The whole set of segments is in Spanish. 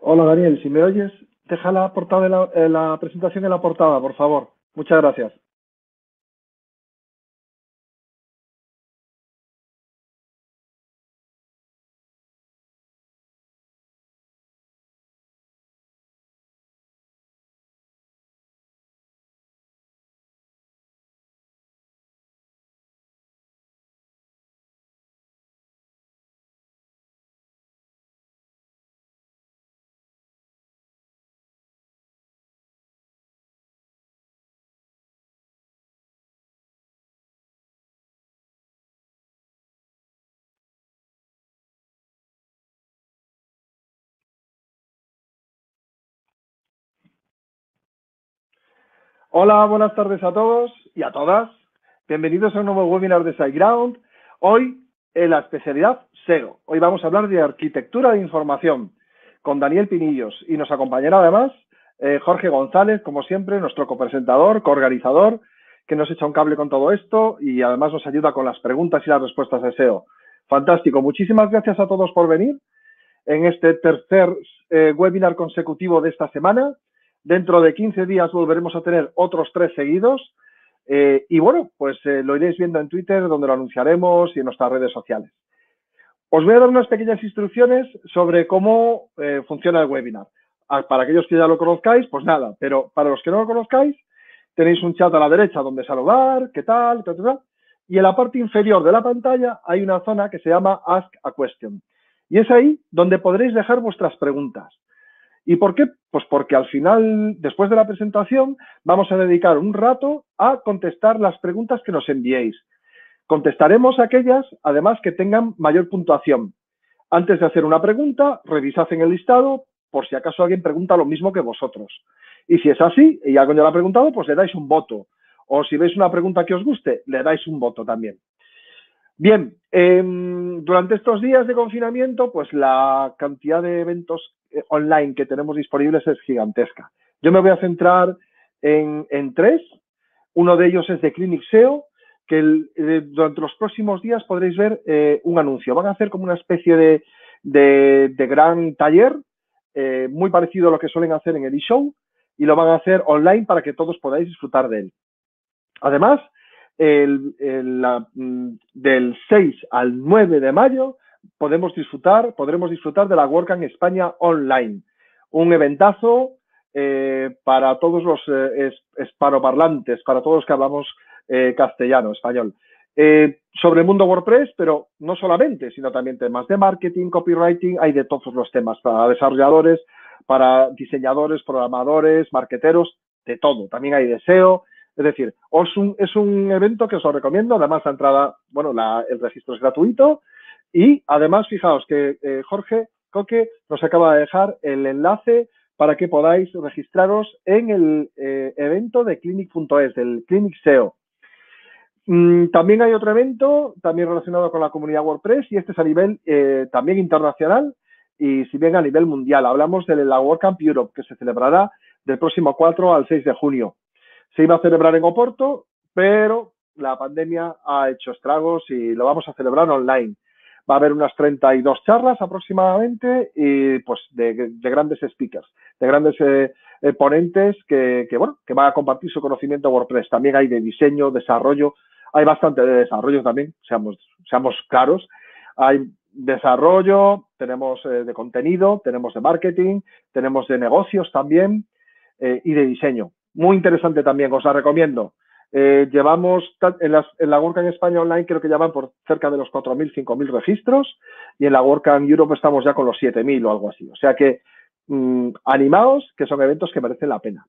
Hola Daniel, si me oyes, deja la, portada eh, la, presentación en la portada, por favor. Muchas gracias. Hola, buenas tardes a todos y a todas. Bienvenidos a un nuevo webinar de SiteGround. Hoy en la especialidad SEO. Hoy vamos a hablar de arquitectura de información con Daniel Pinillos y nos acompañará además eh, Jorge González, como siempre, nuestro copresentador, coorganizador, que nos echa un cable con todo esto y además nos ayuda con las preguntas y las respuestas de SEO. Fantástico. Muchísimas gracias a todos por venir en este tercer eh, webinar consecutivo de esta semana Dentro de 15 días volveremos a tener otros tres seguidos. Eh, y bueno, pues eh, lo iréis viendo en Twitter, donde lo anunciaremos y en nuestras redes sociales. Os voy a dar unas pequeñas instrucciones sobre cómo eh, funciona el webinar. Ah, para aquellos que ya lo conozcáis, pues nada, pero para los que no lo conozcáis, tenéis un chat a la derecha donde saludar, qué tal, tal, y en la parte inferior de la pantalla hay una zona que se llama Ask a Question. Y es ahí donde podréis dejar vuestras preguntas. ¿Y por qué? Pues porque al final, después de la presentación, vamos a dedicar un rato a contestar las preguntas que nos enviéis. Contestaremos aquellas, además, que tengan mayor puntuación. Antes de hacer una pregunta, revisad en el listado por si acaso alguien pregunta lo mismo que vosotros. Y si es así, y alguien ya lo ha preguntado, pues le dais un voto. O si veis una pregunta que os guste, le dais un voto también. Bien, em, durante estos días de confinamiento, pues la cantidad de eventos eh, online que tenemos disponibles es gigantesca. Yo me voy a centrar en, en tres. Uno de ellos es de Clinic SEO, que eh, durante los próximos días podréis ver eh, un anuncio. Van a hacer como una especie de, de, gran taller, muy parecido a lo que suelen hacer en el eShow, y lo van a hacer online para que todos podáis disfrutar de él. Además, el, mm, del 6 al 9 de mayo podemos disfrutar, podremos disfrutar de la WordCamp España online. Un eventazo eh, para todos los eh, para todos los que hablamos eh, castellano, español. Eh, sobre el mundo WordPress, pero no solamente, sino también temas de marketing, copywriting, hay de todos los temas, para desarrolladores, para diseñadores, programadores, marqueteros, de todo. También hay de SEO, es decir, es un, evento que os recomiendo, además la entrada, bueno, el registro es gratuito, y además, fijaos que eh, Jorge Coque nos acaba de dejar el enlace para que podáis registraros en el eh, evento de clinic.es, del Clinic SEO. Mm, también hay otro evento, también relacionado con la comunidad WordPress, y este es a nivel eh, también internacional y si bien a nivel mundial. Hablamos de la Camp Europe, que se celebrará del próximo 4 al 6 de junio. Se iba a celebrar en Oporto, pero la pandemia ha hecho estragos y lo vamos a celebrar online. Va a haber unas 32 charlas aproximadamente y pues de, grandes speakers, de grandes eh, eh, ponentes que, bueno, que van a compartir su conocimiento WordPress. También hay de diseño, desarrollo, hay bastante de desarrollo también, seamos, seamos claros. Hay desarrollo, tenemos eh, de contenido, tenemos de marketing, tenemos de negocios también y de diseño. Muy interesante también, os la recomiendo. Eh, llevamos en, las, en, la WordCamp España Online creo que ya van por cerca de los 4.000, 5.000 registros y en la WordCamp Europe estamos ya con los 7.000 o algo así. O sea que animados, mm, animaos, que son eventos que merecen la pena.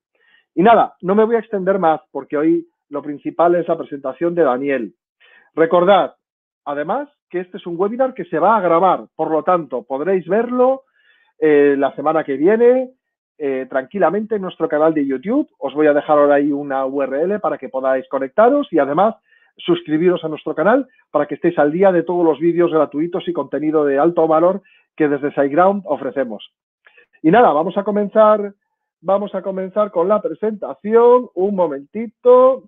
Y nada, no me voy a extender más porque hoy lo principal es la presentación de Daniel. Recordad, además, que este es un webinar que se va a grabar, por lo tanto, podréis verlo eh, la semana que viene eh, tranquilamente en nuestro canal de YouTube. Os voy a dejar ahora ahí una URL para que podáis conectaros y además suscribiros a nuestro canal para que estéis al día de todos los vídeos gratuitos y contenido de alto valor que desde SiteGround ofrecemos. Y nada, vamos a comenzar, vamos a comenzar con la presentación. Un momentito.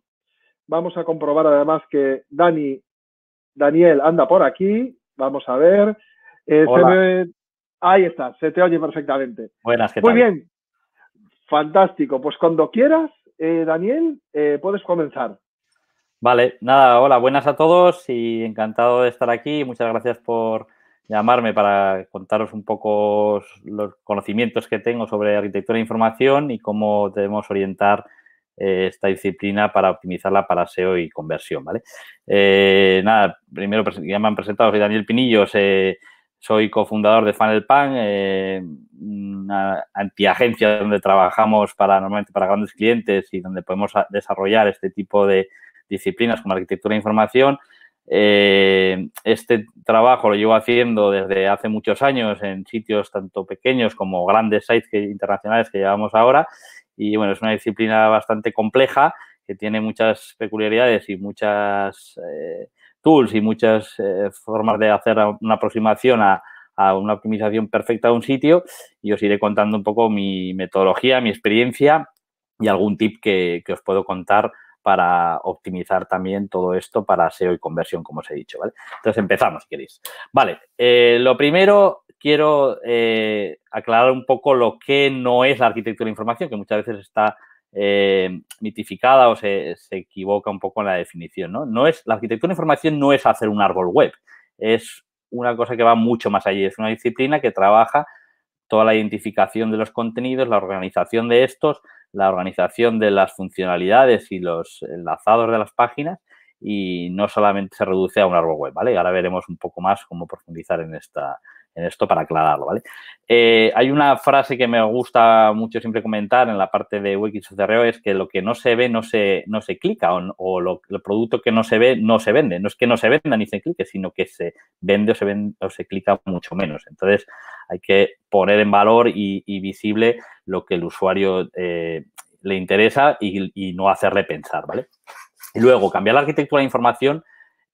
Vamos a comprobar además que Dani, Daniel anda por aquí. Vamos a ver. Eh, ahí está, se te oye perfectamente. Buenas, ¿qué tal? Muy bien, Fantástico, pues cuando quieras, eh, Daniel, eh, puedes comenzar. Vale, nada, hola, buenas a todos y encantado de estar aquí. Muchas gracias por llamarme para contaros un poco los conocimientos que tengo sobre arquitectura de información y cómo debemos orientar eh, esta disciplina para optimizarla para SEO y conversión, ¿vale? nada, primero pues, ya me han presentado, soy Daniel Pinillos, soy cofundador de FunnelPan, eh, una antiagencia donde trabajamos para, normalmente para grandes clientes y donde podemos desarrollar este tipo de disciplinas como arquitectura de información. Eh, este trabajo lo llevo haciendo desde hace muchos años en sitios tanto pequeños como grandes sites internacionales que llevamos ahora. Y bueno, es una disciplina bastante compleja que tiene muchas peculiaridades y muchas eh, tools y muchas eh, formas de hacer una aproximación a, una optimización perfecta de un sitio y os iré contando un poco mi metodología, mi experiencia y algún tip que, os puedo contar para optimizar también todo esto para SEO y conversión, como os he dicho, ¿vale? Entonces empezamos, queréis. Vale, eh, lo primero quiero eh, aclarar un poco lo que no es la arquitectura de información, que muchas veces está eh, mitificada o se, equivoca un poco en la definición. ¿no? No es, la arquitectura de información no es hacer un árbol web, es una cosa que va mucho más allá, es una disciplina que trabaja toda la identificación de los contenidos, la organización de estos, la organización de las funcionalidades y los enlazados de las páginas y no solamente se reduce a un árbol web, ¿vale? Ahora veremos un poco más cómo profundizar en esta, en esto para aclararlo, ¿vale? Eh, hay una frase que me gusta mucho siempre comentar en la parte de Wikis CRO es que lo que no se ve no se, no se clica o, el producto que no se ve no se vende. No es que no se venda ni se clique, sino que se vende o se, vende, o se clica mucho menos. Entonces hay que poner en valor y, visible lo que el usuario eh, le interesa y, no hacerle pensar, ¿vale? Y luego, cambiar la arquitectura de información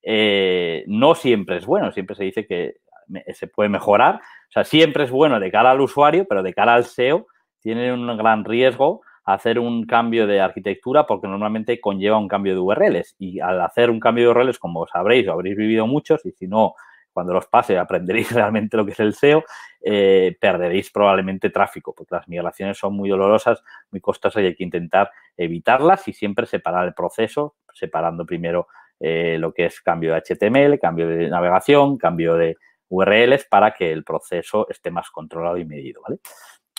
eh, no siempre es bueno. Siempre se dice que eh, se puede mejorar. O sea, siempre es bueno de cara al usuario, pero de cara al SEO tiene un gran riesgo hacer un cambio de arquitectura porque normalmente conlleva un cambio de URLs. Y al hacer un cambio de URLs, como sabréis o habréis vivido muchos, y si no, cuando los pase aprenderéis realmente lo que es el SEO, eh, perderéis probablemente tráfico, porque las migraciones son muy dolorosas, muy costosas y hay que intentar evitarlas y siempre separar el proceso, separando primero eh, lo que es cambio de HTML, cambio de navegación, cambio de URLs para que el proceso esté más controlado y medido, ¿vale?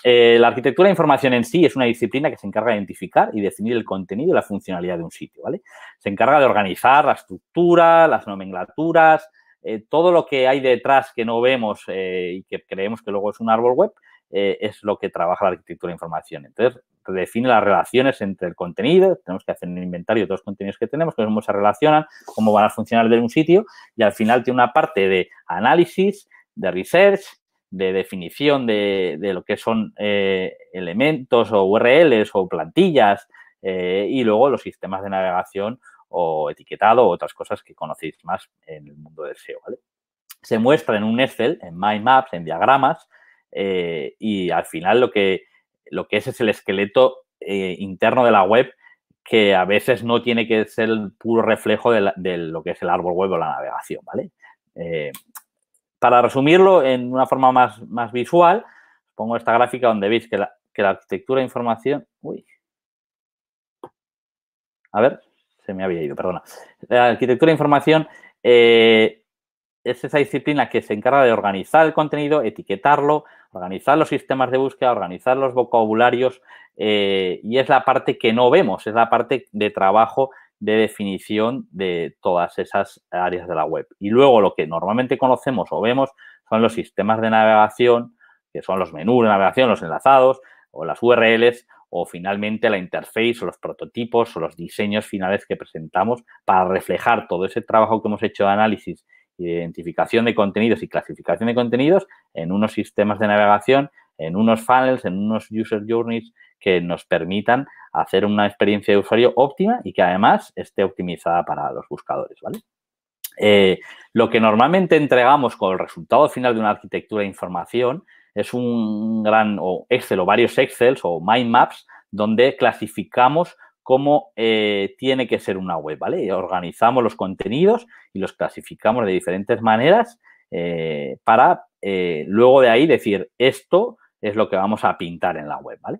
Eh, la arquitectura de información en sí es una disciplina que se encarga de identificar y definir el contenido y la funcionalidad de un sitio, ¿vale? Se encarga de organizar la estructura, las nomenclaturas, eh, todo lo que hay detrás que no vemos eh, y que creemos que luego es un árbol web, eh, es lo que trabaja la arquitectura de información. Entonces, define las relaciones entre el contenido, tenemos que hacer un inventario de todos los contenidos que tenemos, cómo se relacionan, cómo van a funcionar de un sitio y al final tiene una parte de análisis, de research, de definición de, de lo que son eh, elementos o URLs o plantillas eh, y luego los sistemas de navegación o etiquetado o otras cosas que conocéis más en el mundo del SEO. Se muestra en un Excel, en mind maps, en diagramas, eh, y al final lo que, lo que es es el esqueleto eh, interno de la web que a veces no tiene que ser el puro reflejo de, lo que es el árbol web o la navegación, ¿vale? Eh, para resumirlo en una forma más, más, visual, pongo esta gráfica donde veis que la, arquitectura de información... Uy. A ver, se me había ido, perdona. La arquitectura de información es esa disciplina que se encarga de organizar el contenido, etiquetarlo, organizar los sistemas de búsqueda, organizar los vocabularios eh, y es la parte que no vemos, es la parte de trabajo de definición de todas esas áreas de la web. Y luego lo que normalmente conocemos o vemos son los sistemas de navegación, que son los menús de navegación, los enlazados o las URLs o finalmente la interface o los prototipos o los diseños finales que presentamos para reflejar todo ese trabajo que hemos hecho de análisis identificación de contenidos y clasificación de contenidos en unos sistemas de navegación, en unos funnels, en unos user journeys que nos permitan hacer una experiencia de usuario óptima y que además esté optimizada para los buscadores, ¿vale? Eh, lo que normalmente entregamos con el resultado final de una arquitectura de información es un gran o Excel o varios Excels o mind maps donde clasificamos cómo eh, tiene que ser una web, ¿vale? Organizamos los contenidos y los clasificamos de diferentes maneras eh, para eh, luego de ahí decir esto es lo que vamos a pintar en la web, ¿vale?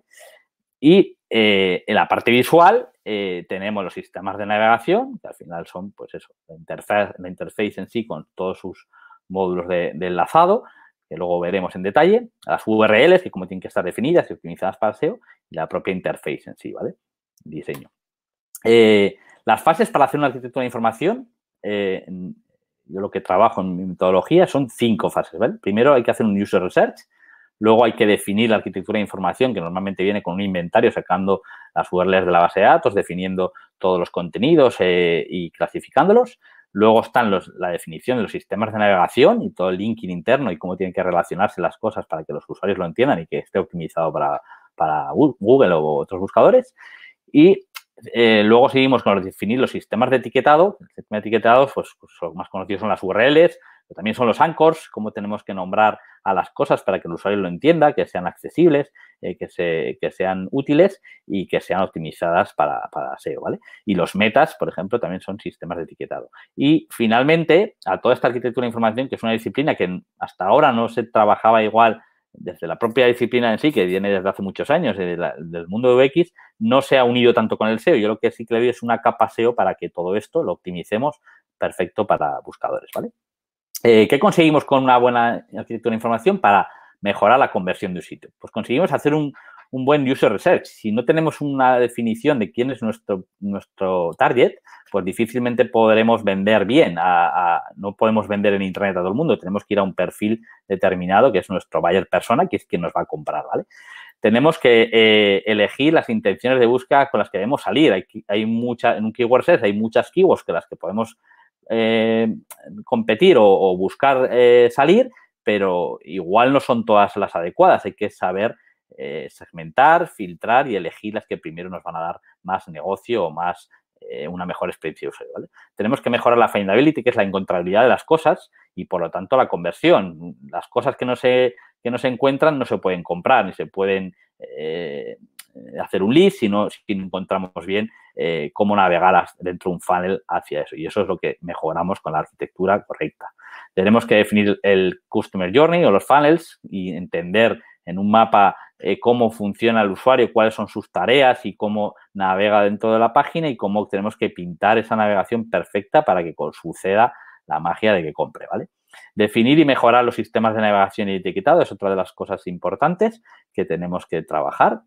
Y en la parte visual tenemos los sistemas de navegación, que al final son, pues eso, la interfaz, interface en sí con todos sus módulos de, enlazado, que luego veremos en detalle, las URLs, y cómo tienen que estar definidas y optimizadas para SEO, y la propia interface en sí, ¿vale? diseño. Eh, las fases para hacer una arquitectura de información, eh, yo lo que trabajo en mi metodología son cinco fases. Primero hay que hacer un user research, luego hay que definir la arquitectura de información que normalmente viene con un inventario sacando las URLs de la base de datos, definiendo todos los contenidos eh, y clasificándolos. Luego están la definición de los sistemas de navegación y todo el linking interno y cómo tienen que relacionarse las cosas para que los usuarios lo entiendan y que esté optimizado para, para Google o otros buscadores. Y eh, luego seguimos con definir los sistemas de etiquetado. El sistema de etiquetado, pues, pues los más conocidos son las URLs, pero también son los anchors, cómo tenemos que nombrar a las cosas para que el usuario lo entienda, que sean accesibles, eh, que, se, que, sean útiles y que sean optimizadas para, para SEO, ¿vale? Y los metas, por ejemplo, también son sistemas de etiquetado. Y finalmente, a toda esta arquitectura de información, que es una disciplina que hasta ahora no se trabajaba igual desde la propia disciplina en sí, que viene desde hace muchos años, del mundo de UX, no se ha unido tanto con el SEO. Yo lo que sí que le es una capa SEO para que todo esto lo optimicemos perfecto para buscadores, ¿vale? Eh, ¿Qué conseguimos con una buena arquitectura de información para mejorar la conversión de un sitio? Pues conseguimos hacer un, un buen user research. Si no tenemos una definición de quién es nuestro, nuestro target, pues difícilmente podremos vender bien. no podemos vender en Internet a todo el mundo. Tenemos que ir a un perfil determinado, que es nuestro buyer persona, que es quien nos va a comprar, ¿vale? Tenemos que eh, elegir las intenciones de búsqueda con las que debemos salir. Hay, hay mucha, en un keyword search hay muchas keywords con las que podemos eh, competir o, buscar eh, salir, pero igual no son todas las adecuadas. Hay que saber eh, segmentar, filtrar y elegir las que primero nos van a dar más negocio o más eh, una mejor experiencia de usuario. Tenemos que mejorar la findability, que es la encontrabilidad de las cosas y por lo tanto la conversión. Las cosas que no se, que no se encuentran no se pueden comprar ni se pueden eh, hacer un list si no, si encontramos bien cómo navegar dentro de un funnel hacia eso. Y eso es lo que mejoramos con la arquitectura correcta. Tenemos que definir el customer journey o los funnels y entender en un mapa eh, cómo funciona el usuario, cuáles son sus tareas y cómo navega dentro de la página y cómo tenemos que pintar esa navegación perfecta para que suceda la magia de que compre, ¿vale? Definir y mejorar los sistemas de navegación y etiquetado es otra de las cosas importantes que tenemos que trabajar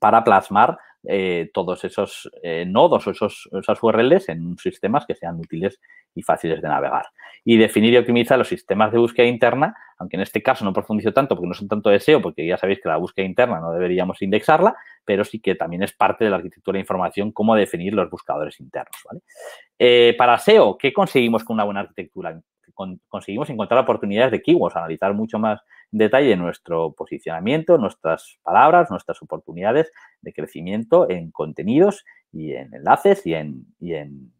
para plasmar eh, todos esos eh, nodos o esas URLs en sistemas que sean útiles y fáciles de navegar. Y definir y optimizar los sistemas de búsqueda interna, aunque en este caso no profundizo tanto porque no son tanto deseo, porque ya sabéis que la búsqueda interna no deberíamos indexarla, pero sí que también es parte de la arquitectura de información cómo definir los buscadores internos. Eh, para SEO, ¿qué conseguimos con una buena arquitectura conseguimos encontrar oportunidades de keywords, analizar mucho más detalle nuestro posicionamiento, nuestras palabras, nuestras oportunidades de crecimiento en contenidos y en enlaces y en, y en,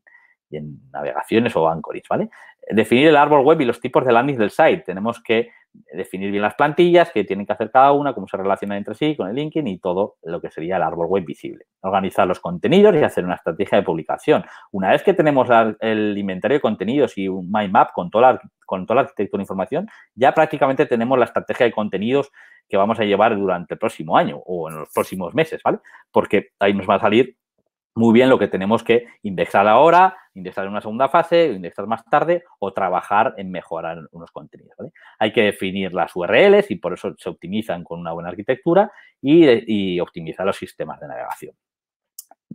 navegaciones o anchorings, ¿vale? Definir el árbol web y los tipos de landing del site. Tenemos que definir bien las plantillas, qué tienen que hacer cada una, cómo se relaciona entre sí con el linking y todo lo que sería el árbol web visible. Organizar los contenidos y hacer una estrategia de publicación. Una vez que tenemos el inventario de contenidos y un mind map con toda con toda la arquitectura de información, ya prácticamente tenemos la estrategia de contenidos que vamos a llevar durante el próximo año o en los próximos meses, ¿vale? Porque ahí nos va a salir muy bien lo que tenemos que indexar ahora, indexar en una segunda fase, indexar más tarde o trabajar en mejorar unos contenidos. Hay que definir las URLs y por eso se optimizan con una buena arquitectura y, optimizar los sistemas de navegación.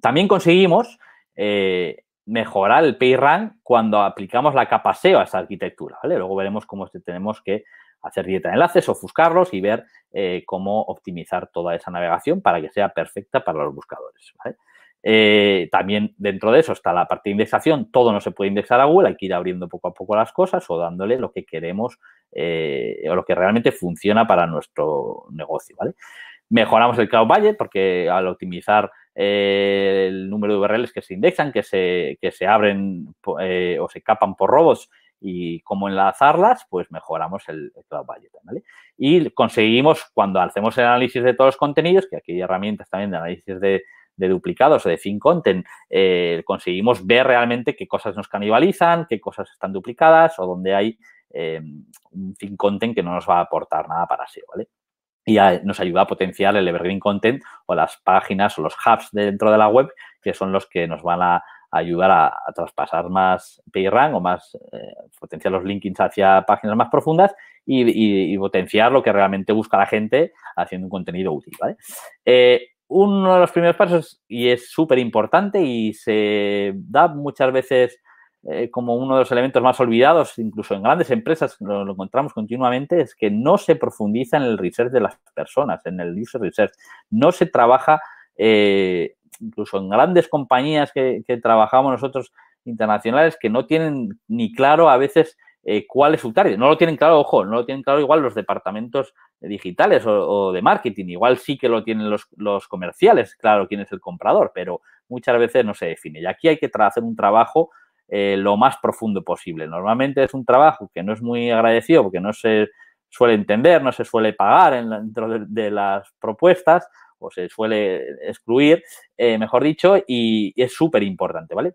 También conseguimos eh, mejorar el rank cuando aplicamos la capa SEO a esa arquitectura. Luego veremos cómo tenemos que hacer dieta de enlaces, ofuscarlos y ver eh, cómo optimizar toda esa navegación para que sea perfecta para los buscadores. ¿vale? Eh, también dentro de eso está la parte de indexación. Todo no se puede indexar a Google, hay que ir abriendo poco a poco las cosas o dándole lo que queremos eh, o lo que realmente funciona para nuestro negocio. ¿vale? Mejoramos el Cloud Budget porque al optimizar eh, el número de URLs que se indexan, que se, se abren o se capan por robots, y cómo enlazarlas, pues mejoramos el, Cloud Budget. ¿vale? Y conseguimos, cuando hacemos el análisis de todos los contenidos, que aquí hay herramientas también de análisis de, de duplicados o de fin content, eh, conseguimos ver realmente qué cosas nos canibalizan, qué cosas están duplicadas o dónde hay eh, un fin content que no nos va a aportar nada para sí, ¿vale? Y nos ayuda a potenciar el evergreen content o las páginas o los hubs dentro de la web que son los que nos van a ayudar a, traspasar más PayRank o más eh, potenciar los linkings hacia páginas más profundas y, potenciar lo que realmente busca la gente haciendo un contenido útil, ¿vale? uno de los primeros pasos y es súper importante y se da muchas veces eh, como uno de los elementos más olvidados, incluso en grandes empresas lo, encontramos continuamente, es que no se profundiza en el research de las personas, en el user research. No se trabaja, eh, incluso en grandes compañías que, trabajamos nosotros internacionales, que no tienen ni claro a veces eh, cuál es su target. No lo tienen claro, ojo, no lo tienen claro igual los departamentos digitales o, de marketing. Igual sí que lo tienen los, comerciales, claro, quién es el comprador, pero muchas veces no se define. Y aquí hay que hacer un trabajo eh, lo más profundo posible. Normalmente es un trabajo que no es muy agradecido porque no se suele entender, no se suele pagar dentro de, las propuestas o se suele excluir, eh, mejor dicho, y, y es súper importante, ¿vale?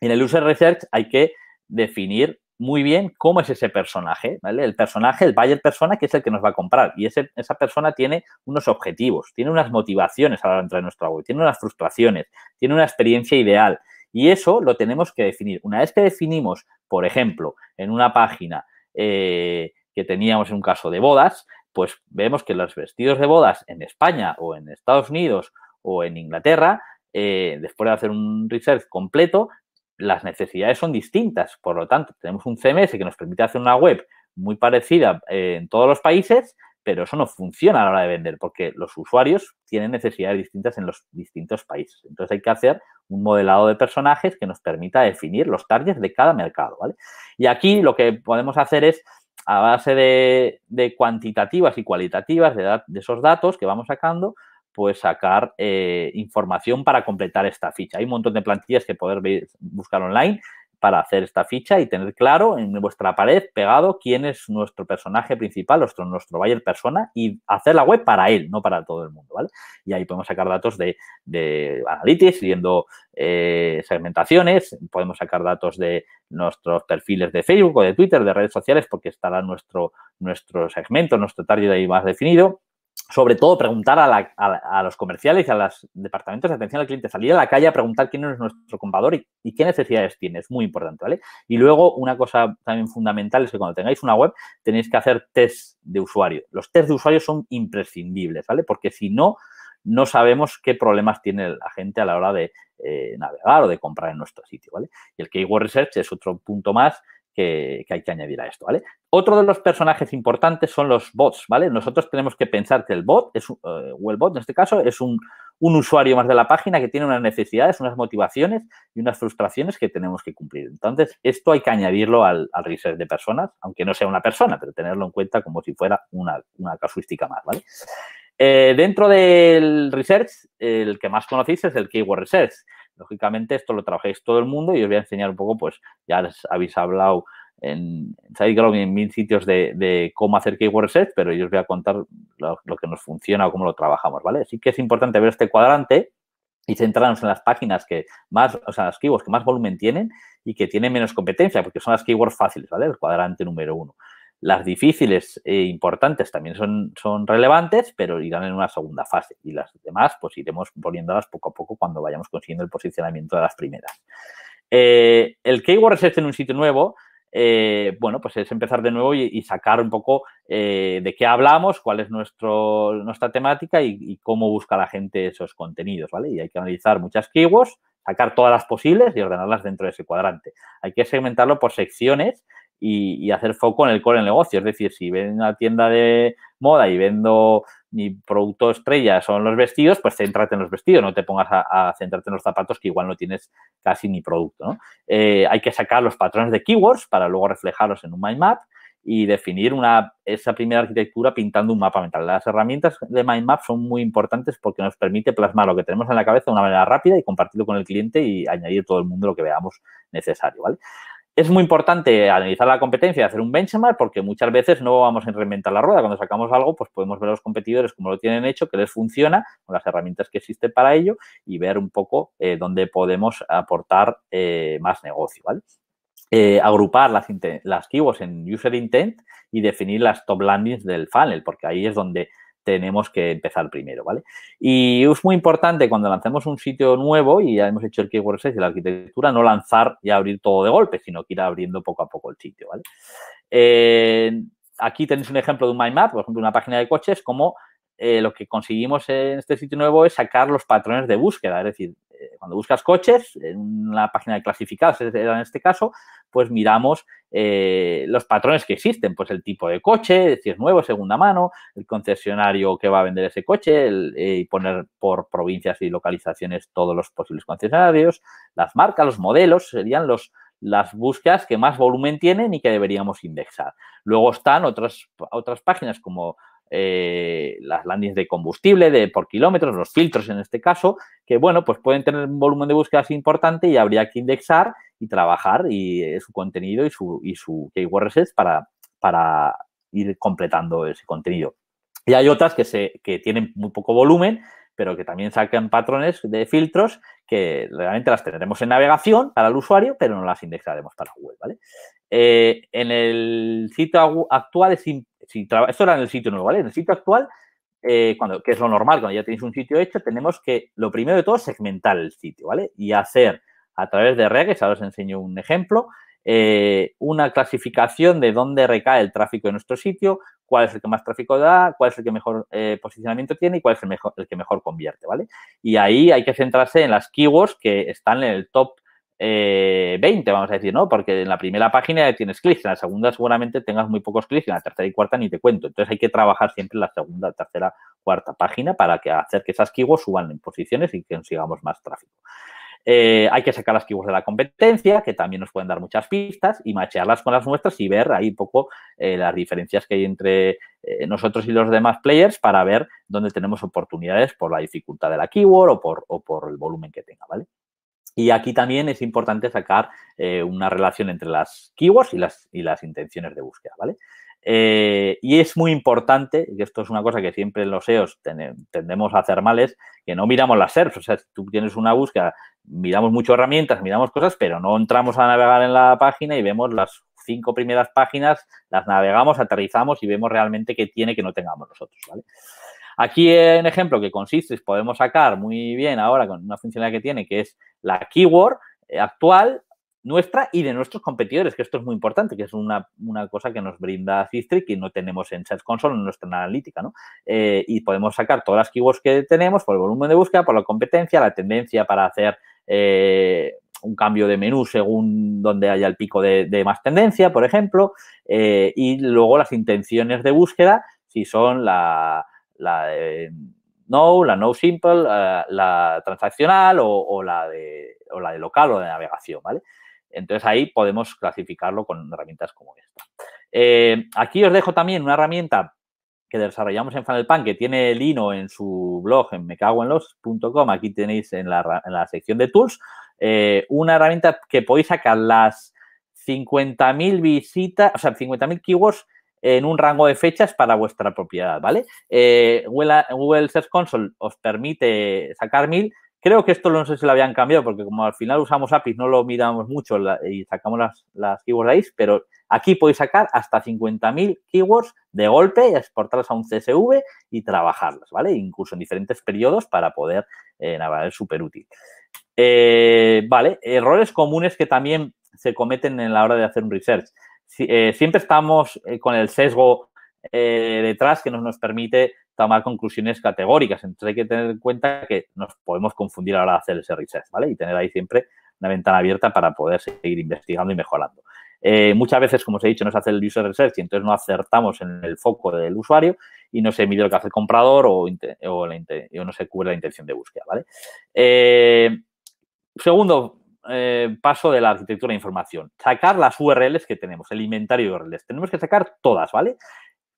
En el user research hay que definir muy bien cómo es ese personaje, ¿vale? El personaje, el buyer persona, que es el que nos va a comprar. Y esa persona tiene unos objetivos, tiene unas motivaciones a la hora de entrar en nuestra web, tiene unas frustraciones, tiene una experiencia ideal. Y eso lo tenemos que definir. Una vez que definimos, por ejemplo, en una página eh, que teníamos en un caso de bodas, pues vemos que los vestidos de bodas en España o en Estados Unidos o en Inglaterra eh, después de hacer un research completo, las necesidades son distintas. Por lo tanto, tenemos un CMS que nos permite hacer una web muy parecida eh, en todos los países, pero eso no funciona a la hora de vender porque los usuarios tienen necesidades distintas en los distintos países. Entonces hay que hacer un modelado de personajes que nos permita definir los targets de cada mercado, ¿vale? Y aquí lo que podemos hacer es, a base de, cuantitativas y cualitativas de, de esos datos que vamos sacando, pues sacar eh, información para completar esta ficha. Hay un montón de plantillas que poder buscar online para hacer esta ficha y tener claro en vuestra pared pegado quién es nuestro personaje principal, nuestro, nuestro buyer persona y hacer la web para él, no para todo el mundo, ¿vale? Y ahí podemos sacar datos de, de analytics, viendo eh, segmentaciones, podemos sacar datos de nuestros perfiles de Facebook o de Twitter, de redes sociales, porque estará nuestro, nuestro segmento, nuestro target ahí más definido sobre todo preguntar a, los comerciales y a los departamentos de atención al cliente, salir a la calle a preguntar quién es nuestro comprador y, qué necesidades tiene, es muy importante, ¿vale? Y luego una cosa también fundamental es que cuando tengáis una web tenéis que hacer test de usuario. Los test de usuario son imprescindibles, ¿vale? Porque si no, no sabemos qué problemas tiene la gente a la hora de eh, navegar o de comprar en nuestro sitio, ¿vale? Y el Keyword Research es otro punto más que, hay que añadir a esto, ¿vale? Otro de los personajes importantes son los bots, ¿vale? Nosotros tenemos que pensar que el bot, es, eh, o el bot en este caso, es un, usuario más de la página que tiene unas necesidades, unas motivaciones y unas frustraciones que tenemos que cumplir. Entonces, esto hay que añadirlo al, research de personas, aunque no sea una persona, pero tenerlo en cuenta como si fuera una, casuística más, ¿vale? Eh, dentro del research, el que más conocéis es el Keyword Research. Lógicamente esto lo trabajáis todo el mundo y os voy a enseñar un poco, pues ya habéis hablado en en mil sitios de, cómo hacer keyword research, pero yo os voy a contar lo, que nos funciona o cómo lo trabajamos, ¿vale? Así que es importante ver este cuadrante y centrarnos en las páginas que más, o sea, las keywords que más volumen tienen y que tienen menos competencia, porque son las keywords fáciles, ¿vale? El cuadrante número uno. Las difíciles e importantes también son, son relevantes, pero irán en una segunda fase. Y las demás, pues iremos poniéndolas poco a poco cuando vayamos consiguiendo el posicionamiento de las primeras. Eh, el keyword reset este en un sitio nuevo, eh, bueno, pues es empezar de nuevo y, sacar un poco eh, de qué hablamos, cuál es nuestro, nuestra temática y, y, cómo busca la gente esos contenidos, ¿vale? Y hay que analizar muchas keywords, sacar todas las posibles y ordenarlas dentro de ese cuadrante. Hay que segmentarlo por secciones y, hacer foco en el core del negocio. Es decir, si ven una tienda de moda y vendo mi producto estrella son los vestidos, pues céntrate en los vestidos, no te pongas a, centrarte en los zapatos que igual no tienes casi ni producto. Eh, hay que sacar los patrones de keywords para luego reflejarlos en un mind map y definir una, esa primera arquitectura pintando un mapa mental. Las herramientas de mind map son muy importantes porque nos permite plasmar lo que tenemos en la cabeza de una manera rápida y compartirlo con el cliente y añadir todo el mundo lo que veamos necesario. ¿vale? es muy importante analizar la competencia, y hacer un benchmark, porque muchas veces no vamos a reinventar la rueda. Cuando sacamos algo, pues podemos ver a los competidores cómo lo tienen hecho, qué les funciona, con las herramientas que existen para ello y ver un poco eh, dónde podemos aportar eh, más negocio, ¿vale? Eh, agrupar las, las keywords en user intent y definir las top landings del funnel, porque ahí es donde tenemos que empezar primero, ¿vale? Y es muy importante cuando lancemos un sitio nuevo y ya hemos hecho el keyword search y la arquitectura, no lanzar y abrir todo de golpe, sino que ir abriendo poco a poco el sitio, ¿vale? Eh, aquí tenéis un ejemplo de un mind map, por ejemplo, una página de coches, como eh, lo que conseguimos en este sitio nuevo es sacar los patrones de búsqueda, es decir, eh, cuando buscas coches, en la página de clasificados, en este caso, pues miramos eh, los patrones que existen, pues el tipo de coche, si es nuevo, segunda mano, el concesionario que va a vender ese coche, eh, y poner por provincias y localizaciones todos los posibles concesionarios, las marcas, los modelos, serían los, las búsquedas que más volumen tienen y que deberíamos indexar. Luego están otras, otras páginas como eh, las landings de combustible de, por kilómetros, los filtros en este caso, que bueno, pues pueden tener un volumen de búsquedas importante y habría que indexar y trabajar y, eh, su contenido y su, y su keyword para, para ir completando ese contenido. Y hay otras que, se, que tienen muy poco volumen, pero que también saquen patrones de filtros que realmente las tendremos en navegación para el usuario, pero no las indexaremos para Google, ¿vale? Eh, en el sitio actual, esto era en el sitio nuevo, ¿vale? En el sitio actual, eh, cuando, que es lo normal, cuando ya tenéis un sitio hecho, tenemos que, lo primero de todo, segmentar el sitio, ¿vale? Y hacer a través de reglas, ahora os enseño un ejemplo, eh, una clasificación de dónde recae el tráfico de nuestro sitio, cuál es el que más tráfico da, cuál es el que mejor eh, posicionamiento tiene y cuál es el, mejor, el que mejor convierte, ¿vale? Y ahí hay que centrarse en las keywords que están en el top 20, eh, vamos a decir, ¿no? Porque en la primera página tienes clics, en la segunda seguramente tengas muy pocos clics, en la tercera y cuarta ni te cuento. Entonces hay que trabajar siempre en la segunda, tercera, cuarta página para que hacer que esas keywords suban en posiciones y que consigamos más tráfico. Eh, hay que sacar las keywords de la competencia, que también nos pueden dar muchas pistas, y machearlas con las nuestras y ver ahí un poco eh, las diferencias que hay entre eh, nosotros y los demás players para ver dónde tenemos oportunidades por la dificultad de la keyword o por, el volumen que tenga, ¿vale? Y aquí también es importante sacar una relación entre las keywords y las, y las intenciones de búsqueda, ¿vale? Eh, y es muy importante, y esto es una cosa que siempre en los SEOs tendemos a hacer mal, es que no miramos las SERPs. O sea, tú tienes una búsqueda, miramos muchas herramientas, miramos cosas, pero no entramos a navegar en la página y vemos las cinco primeras páginas, las navegamos, aterrizamos y vemos realmente qué tiene que no tengamos nosotros, Aquí en ejemplo que consiste, podemos sacar muy bien ahora con una funcionalidad que tiene, que es la keyword eh, actual nuestra y de nuestros competidores, que esto es muy importante, que es una, una cosa que nos brinda Cistrix y no tenemos en Search Console en nuestra analítica, ¿no? Eh, y podemos sacar todas las keywords que tenemos por el volumen de búsqueda, por la competencia, la tendencia para hacer eh, un cambio de menú según donde haya el pico de, más tendencia, por ejemplo, eh, y luego las intenciones de búsqueda, si son la, la de no, la no simple, la, transaccional o, o, la de, o la de local o de navegación, ¿vale? Entonces ahí podemos clasificarlo con herramientas como esta. Eh, aquí os dejo también una herramienta que desarrollamos en FunnelPan, que tiene Lino en su blog en mecaguenlos.com, Aquí tenéis en la, sección de tools eh, una herramienta que podéis sacar las 50.000 visitas, o sea, 50.000 keywords en un rango de fechas para vuestra propiedad, ¿vale? Eh, Google, Search Console os permite sacar 1.000 Creo que esto no sé si lo habían cambiado, porque como al final usamos APIs, no lo miramos mucho y sacamos las, keywords de ahí, pero aquí podéis sacar hasta 50.000 keywords de golpe, y exportarlas a un CSV y trabajarlas, ¿vale? Incluso en diferentes periodos para poder eh, navegar, es súper útil. Eh, vale, errores comunes que también se cometen en la hora de hacer un research. Eh, siempre estamos eh, con el sesgo detrás que nos, nos permite tomar conclusiones categóricas. Entonces hay que tener en cuenta que nos podemos confundir a la hora de hacer ese research, ¿vale? Y tener ahí siempre una ventana abierta para poder seguir investigando y mejorando. Eh, muchas veces, como os he dicho, no se hace el user research y entonces no acertamos en el foco del usuario y no se mide lo que hace el comprador o, o, no se cubre la intención de búsqueda, ¿vale? Eh, segundo eh, paso de la arquitectura de información, sacar las URLs que tenemos, el inventario de URLs. Tenemos que sacar todas, ¿vale?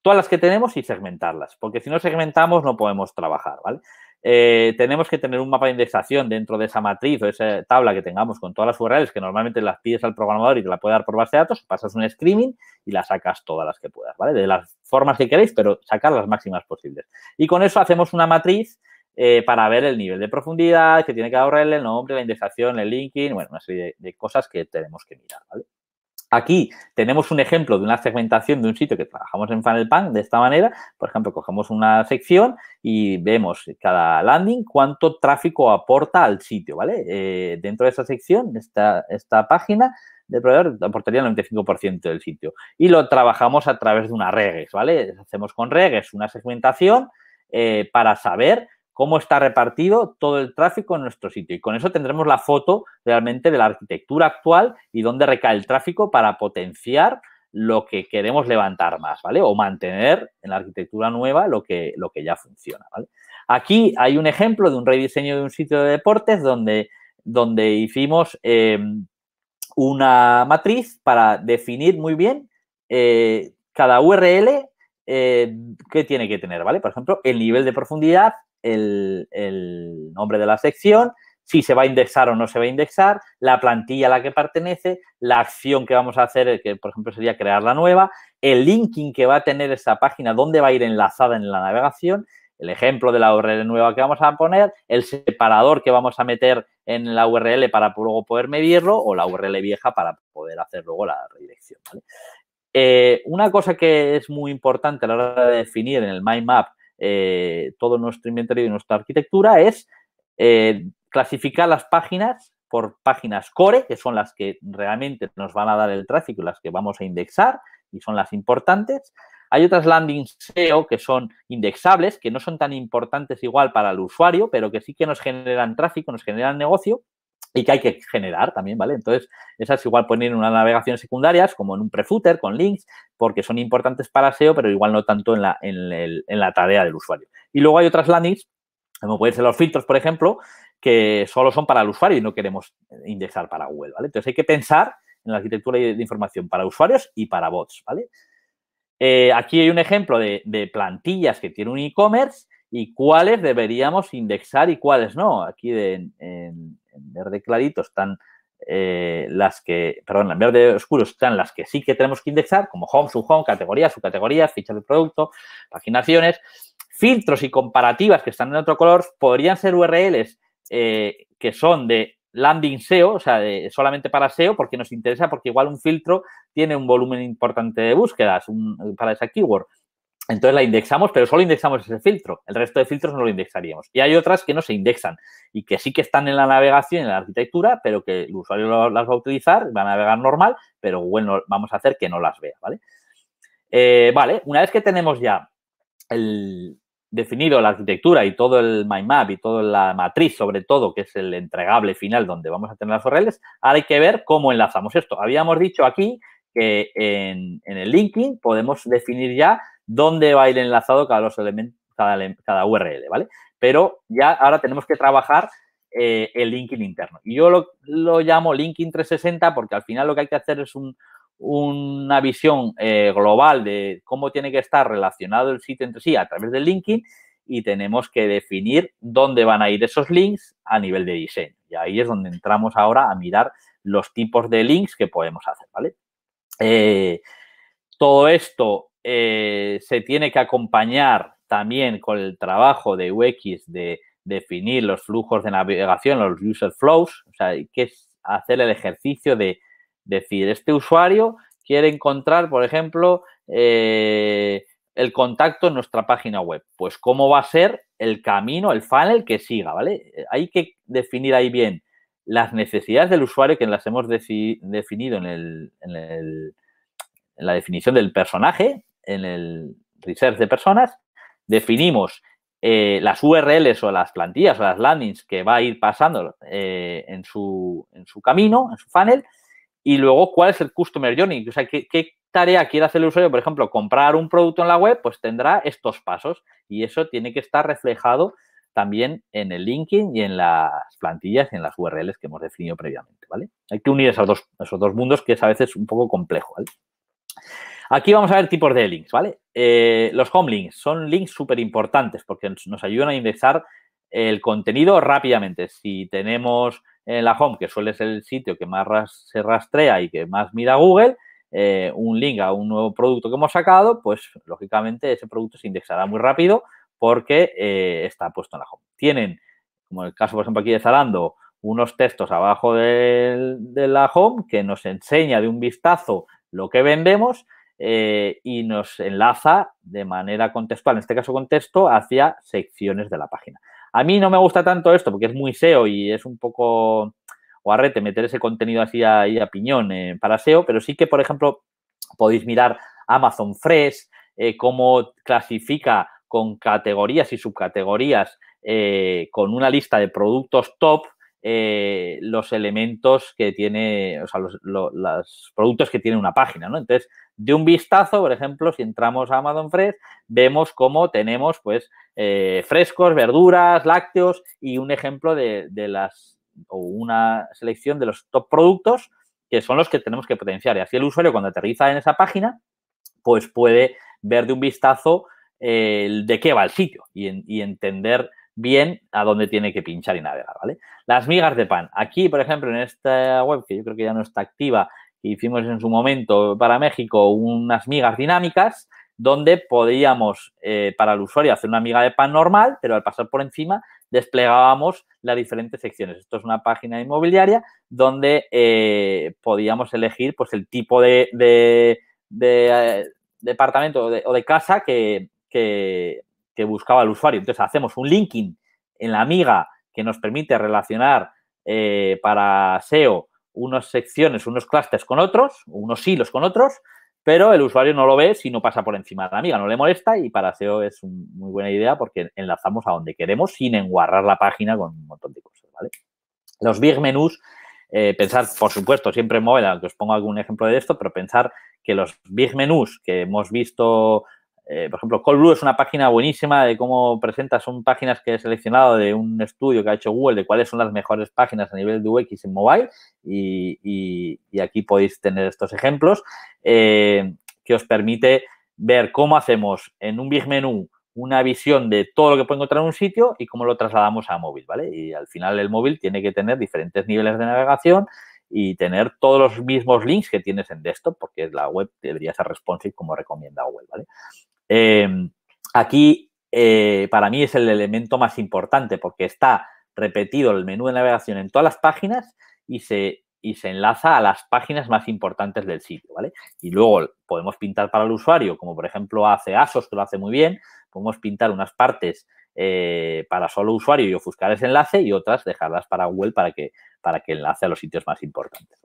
todas las que tenemos y segmentarlas, porque si no segmentamos no podemos trabajar, ¿vale? Eh, tenemos que tener un mapa de indexación dentro de esa matriz o esa tabla que tengamos con todas las URLs que normalmente las pides al programador y te la puede dar por base de datos, pasas un screening y la sacas todas las que puedas, ¿vale? De las formas que queréis, pero sacar las máximas posibles. Y con eso hacemos una matriz eh, para ver el nivel de profundidad que tiene cada URL, el nombre, la indexación, el linking, bueno, una serie de, de cosas que tenemos que mirar, ¿vale? Aquí tenemos un ejemplo de una segmentación de un sitio que trabajamos en Punk de esta manera. Por ejemplo, cogemos una sección y vemos cada landing cuánto tráfico aporta al sitio, ¿vale? Eh, dentro de esa sección, esta, esta página de proveedor aportaría el 95% del sitio. Y lo trabajamos a través de una regex, ¿vale? Hacemos con regex una segmentación eh, para saber cómo está repartido todo el tráfico en nuestro sitio. Y con eso tendremos la foto realmente de la arquitectura actual y dónde recae el tráfico para potenciar lo que queremos levantar más, ¿vale? O mantener en la arquitectura nueva lo que, lo que ya funciona, ¿vale? Aquí hay un ejemplo de un rediseño de un sitio de deportes donde, donde hicimos em, una matriz para definir muy bien eh, cada URL eh, que tiene que tener, ¿vale? Por ejemplo, el nivel de profundidad, el, nombre de la sección, si se va a indexar o no se va a indexar, la plantilla a la que pertenece, la acción que vamos a hacer, eh, que por ejemplo sería crear la nueva, el linking que va a tener esa página, dónde va a ir enlazada en la navegación, el ejemplo de la URL nueva que vamos a poner, el separador que vamos a meter en la URL para luego poder medirlo o la URL vieja para poder hacer luego la redirección. Eh, una cosa que es muy importante a la hora de definir en el mind map eh, todo nuestro inventario y nuestra arquitectura es eh, clasificar las páginas por páginas core, que son las que realmente nos van a dar el tráfico y las que vamos a indexar y son las importantes. Hay otras landing SEO que son indexables, que no son tan importantes igual para el usuario, pero que sí que nos generan tráfico, nos generan negocio y que hay que generar también, ¿vale? Entonces, esas igual poner en una navegación secundarias, como en un prefooter con links, porque son importantes para SEO, pero igual no tanto en la, en la tarea del usuario. Y luego hay otras landings, como pueden ser los filtros, por ejemplo, que solo son para el usuario y no queremos indexar para Google, ¿vale? Entonces, hay que pensar en la arquitectura de información para usuarios y para bots, ¿vale? Eh, aquí hay un ejemplo de, plantillas que tiene un e-commerce y cuáles deberíamos indexar y cuáles no. Aquí en, en verde clarito están eh, las que, perdón, en verde oscuro están las que sí que tenemos que indexar, como home, subhome, categorías, categoría ficha de producto, paginaciones, filtros y comparativas que están en otro color, podrían ser URLs eh, que son de landing SEO, o sea, solamente para SEO, porque nos interesa, porque igual un filtro tiene un volumen importante de búsquedas para esa keyword. Entonces la indexamos, pero solo indexamos ese filtro. El resto de filtros no lo indexaríamos. Y hay otras que no se indexan y que sí que están en la navegación, en la arquitectura, pero que el usuario las va a utilizar, va a navegar normal, pero bueno, vamos a hacer que no las vea, ¿vale? Eh, vale, una vez que tenemos ya definido la arquitectura y todo el MyMap y toda la matriz, sobre todo, que es el entregable final donde vamos a tener las URLs, ahora hay que ver cómo enlazamos esto. Habíamos dicho aquí que en, en el linking podemos definir ya dónde va a ir enlazado cada, los cada, URL, ¿vale? Pero ya ahora tenemos que trabajar eh, el linking interno. Y yo lo, llamo linking 360 porque al final lo que hay que hacer es una visión eh, global de cómo tiene que estar relacionado el sitio entre sí a través del linking y tenemos que definir dónde van a ir esos links a nivel de diseño. Y ahí es donde entramos ahora a mirar los tipos de links que podemos hacer, ¿vale? Eh, todo esto eh, se tiene que acompañar también con el trabajo de UX de definir los flujos de navegación, los user flows, o sea, que es hacer el ejercicio de decir, este usuario quiere encontrar, por ejemplo, eh, el contacto en nuestra página web. Pues cómo va a ser el camino, el funnel que siga, ¿vale? Hay que definir ahí bien las necesidades del usuario que las hemos definido en la definición del personaje, en el research de personas, definimos eh, las URLs o las plantillas o las landings que va a ir pasando eh, en, su, camino, en su funnel, y luego cuál es el customer journey, o sea, qué, tarea quiere hacer el usuario, por ejemplo, comprar un producto en la web, pues tendrá estos pasos y eso tiene que estar reflejado también en el linking y en las plantillas y en las URLs que hemos definido previamente, ¿vale? Hay que unir esos dos, mundos que es a veces un poco complejo, ¿vale? Aquí vamos a ver tipos de links, ¿vale? Eh, los home links son links súper importantes porque nos ayudan a indexar el contenido rápidamente. Si tenemos en la home, que suele ser el sitio que más se rastrea y que más mira Google, eh, un link a un nuevo producto que hemos sacado, pues lógicamente ese producto se indexará muy rápido porque eh, está puesto en la home. Tienen, como en el caso, por ejemplo, aquí de Zalando, unos textos abajo de la home que nos enseña de un vistazo lo que vendemos eh, y nos enlaza de manera contextual, en este caso contexto, hacia secciones de la página. A mí no me gusta tanto esto porque es muy SEO y es un poco guarrete meter ese contenido así ahí a piñón eh, para SEO, pero sí que, por ejemplo, podéis mirar Amazon Fresh, eh, cómo clasifica con categorías y subcategorías con una lista de productos top eh, los elementos que tiene, o sea, los, productos que tiene una página, ¿no? Entonces, de un vistazo, por ejemplo, si entramos a Amazon Fresh, vemos cómo tenemos, pues, eh, frescos, verduras, lácteos y un ejemplo de, las, o una selección de los top productos que son los que tenemos que potenciar. Y así el usuario, cuando aterriza en esa página, pues puede ver de un vistazo eh, de qué va el sitio y, y entender bien a dónde tiene que pinchar y navegar, ¿vale? Las migas de pan. Aquí, por ejemplo, en esta web, que yo creo que ya no está activa, hicimos en su momento para México unas migas dinámicas, donde podíamos, eh, para el usuario, hacer una miga de pan normal, pero al pasar por encima desplegábamos las diferentes secciones. Esto es una página inmobiliaria donde eh, podíamos elegir pues, el tipo de, eh, departamento o de, casa que, que buscaba el usuario. Entonces hacemos un linking en la amiga que nos permite relacionar eh, para SEO unas secciones, unos clusters con otros, unos hilos con otros, pero el usuario no lo ve si no pasa por encima de la amiga, no le molesta y para SEO es muy buena idea porque enlazamos a donde queremos sin enguarrar la página con un montón de cosas, ¿vale? Los big menus, eh, pensar, por supuesto, siempre en móvil, aunque os pongo algún ejemplo de esto, pero pensar que los big menus que hemos visto eh, por ejemplo, Cold es una página buenísima de cómo presenta, son páginas que he seleccionado de un estudio que ha hecho Google de cuáles son las mejores páginas a nivel de UX en mobile y, aquí podéis tener estos ejemplos eh, que os permite ver cómo hacemos en un big menú una visión de todo lo que puedo encontrar en un sitio y cómo lo trasladamos a móvil, ¿vale? Y al final el móvil tiene que tener diferentes niveles de navegación y tener todos los mismos links que tienes en desktop, porque la web debería ser responsive como recomienda Google, ¿vale? Em, aquí, eh, para mí, es el elemento más importante porque está repetido el menú de navegación en todas las páginas y se, enlaza a las páginas más importantes del sitio, ¿vale? Y luego podemos pintar para el usuario, como por ejemplo hace ASOS, que lo hace muy bien, podemos pintar unas partes eh, para solo usuario y ofuscar ese enlace y otras dejarlas para Google para que, para que enlace a los sitios más importantes,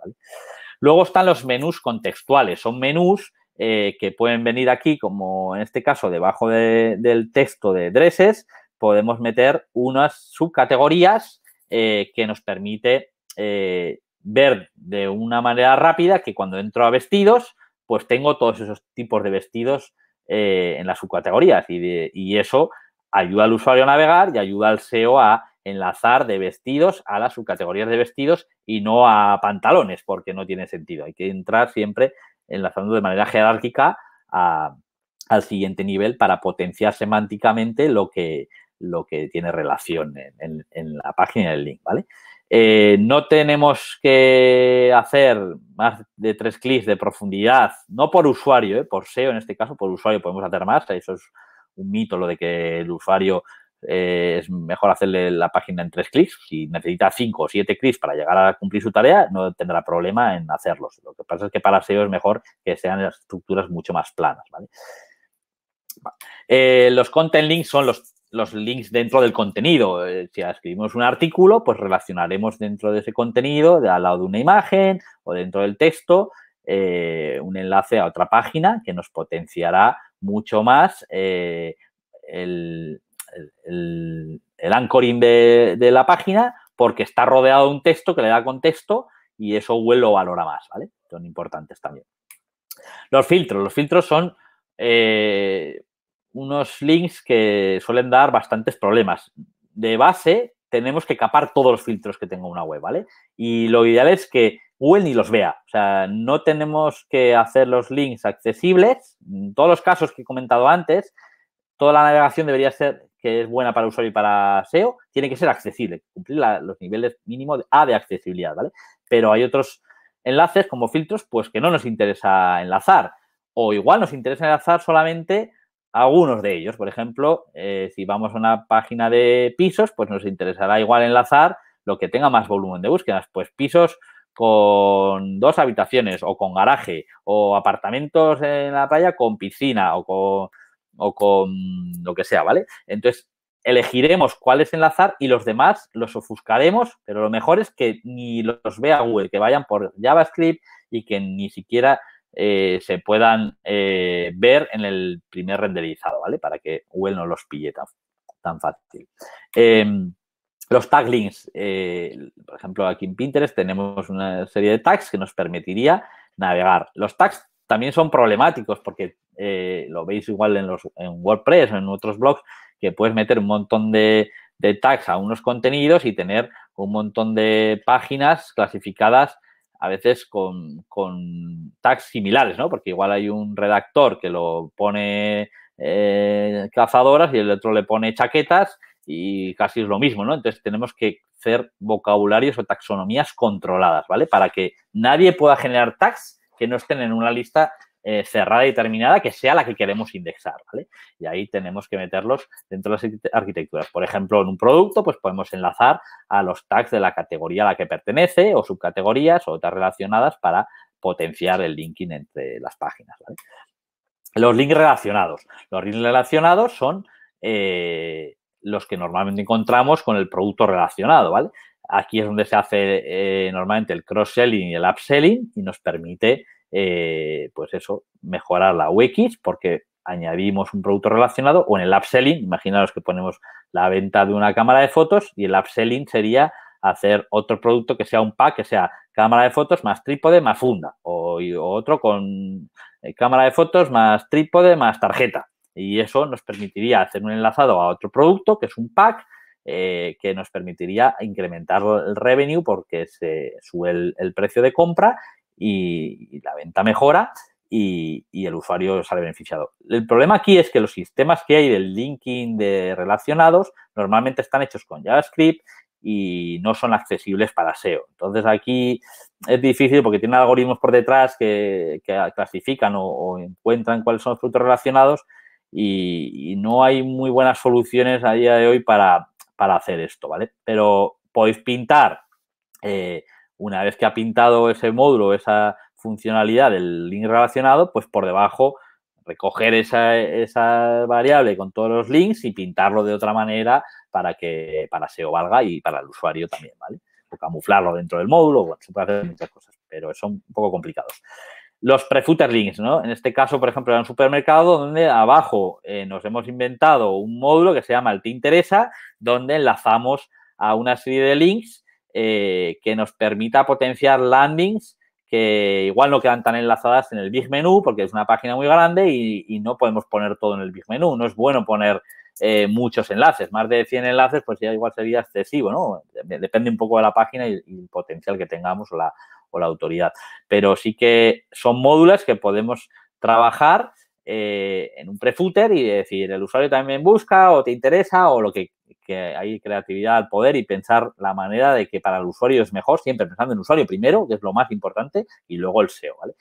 Luego están los menús contextuales, son menús eh, que pueden venir aquí, como en este caso debajo del texto de dresses, podemos meter unas subcategorías eh, que nos permite eh, ver de una manera rápida que cuando entro a vestidos, pues tengo todos esos tipos de vestidos en las subcategorías y, y eso ayuda al usuario a navegar y ayuda al SEO a enlazar de vestidos a las subcategorías de vestidos y no a pantalones, porque no tiene sentido. Hay que entrar siempre enlazando de manera jerárquica al siguiente nivel para potenciar semánticamente lo que, lo que tiene relación en, la página del link, ¿vale? Eh, no tenemos que hacer más de tres clics de profundidad, no por usuario, ¿eh? por SEO en este caso, por usuario podemos hacer más, eso es un mito lo de que el usuario eh, es mejor hacerle la página en tres clics. Si necesita cinco o siete clics para llegar a cumplir su tarea, no tendrá problema en hacerlos. Lo que pasa es que para SEO es mejor que sean estructuras mucho más planas. Eh, los content links son los, los links dentro del contenido. Eh, si escribimos un artículo, pues relacionaremos dentro de ese contenido, al lado de una imagen o dentro del texto, un enlace a otra página que nos potenciará mucho más el, el, el, anchoring de, la página porque está rodeado de un texto que le da contexto y eso Google lo valora más, ¿vale? Son importantes también. Los filtros. Los filtros son eh, unos links que suelen dar bastantes problemas. De base, tenemos que capar todos los filtros que tenga una web, ¿vale? Y lo ideal es que Google ni los vea. O sea, no tenemos que hacer los links accesibles. En todos los casos que he comentado antes, toda la navegación debería ser, que es buena para usuario y para SEO, tiene que ser accesible, cumplir los niveles mínimos de, A de accesibilidad, ¿vale? Pero hay otros enlaces como filtros, pues que no nos interesa enlazar. O igual nos interesa enlazar solamente algunos de ellos. Por ejemplo, eh, si vamos a una página de pisos, pues nos interesará igual enlazar lo que tenga más volumen de búsquedas. Pues pisos con dos habitaciones o con garaje o apartamentos en la playa con piscina o con o con lo que sea, ¿vale? Entonces, elegiremos cuáles enlazar y los demás los ofuscaremos, pero lo mejor es que ni los vea Google, que vayan por JavaScript y que ni siquiera eh, se puedan eh, ver en el primer renderizado, ¿vale? Para que Google no los pille tan, fácil. Em, los tag links, eh, por ejemplo, aquí en Pinterest tenemos una serie de tags que nos permitiría navegar. Los tags también son problemáticos porque eh, lo veis igual en, los, en WordPress o en otros blogs que puedes meter un montón de, de tags a unos contenidos y tener un montón de páginas clasificadas a veces con, con, tags similares, ¿no? Porque igual hay un redactor que lo pone eh, cazadoras y el otro le pone chaquetas y casi es lo mismo, ¿no? Entonces tenemos que hacer vocabularios o taxonomías controladas, ¿vale? Para que nadie pueda generar tags que no estén en una lista eh, cerrada y terminada que sea la que queremos indexar, ¿vale? Y ahí tenemos que meterlos dentro de las arquitecturas. Por ejemplo, en un producto, pues podemos enlazar a los tags de la categoría a la que pertenece o subcategorías o otras relacionadas para potenciar el linking entre las páginas, Los links relacionados. Los links relacionados son eh, los que normalmente encontramos con el producto relacionado, ¿vale? Aquí es donde se hace eh, normalmente el cross-selling y el up-selling y nos permite, eh, pues eso, mejorar la UX porque añadimos un producto relacionado o en el up-selling, imaginaros que ponemos la venta de una cámara de fotos y el up-selling sería hacer otro producto que sea un pack, que sea cámara de fotos más trípode más funda o otro con eh, cámara de fotos más trípode más tarjeta. Y eso nos permitiría hacer un enlazado a otro producto que es un pack eh, que nos permitiría incrementar el revenue porque se sube el, precio de compra y, la venta mejora y, el usuario sale beneficiado. El problema aquí es que los sistemas que hay del linking de relacionados normalmente están hechos con JavaScript y no son accesibles para SEO. Entonces aquí es difícil porque tiene algoritmos por detrás que, clasifican o, encuentran cuáles son los productos relacionados y, no hay muy buenas soluciones a día de hoy para, para hacer esto, ¿vale? Pero podéis pintar, eh, una vez que ha pintado ese módulo, esa funcionalidad del link relacionado, pues por debajo recoger esa, variable con todos los links y pintarlo de otra manera para que para SEO valga y para el usuario también, ¿vale? O camuflarlo dentro del módulo, se puede hacer muchas cosas, pero son un poco complicados los links, ¿no? En este caso, por ejemplo, en un supermercado donde abajo eh, nos hemos inventado un módulo que se llama el Te Interesa, donde enlazamos a una serie de links eh, que nos permita potenciar landings que igual no quedan tan enlazadas en el Big Menú porque es una página muy grande y, no podemos poner todo en el Big Menú. No es bueno poner eh, muchos enlaces, más de 100 enlaces, pues ya igual sería excesivo, ¿no? Depende un poco de la página y, el potencial que tengamos o la, o la autoridad. Pero sí que son módulos que podemos trabajar eh, en un prefooter y decir, el usuario también busca o te interesa o lo que, hay creatividad al poder y pensar la manera de que para el usuario es mejor, siempre pensando en el usuario primero, que es lo más importante, y luego el SEO, ¿vale?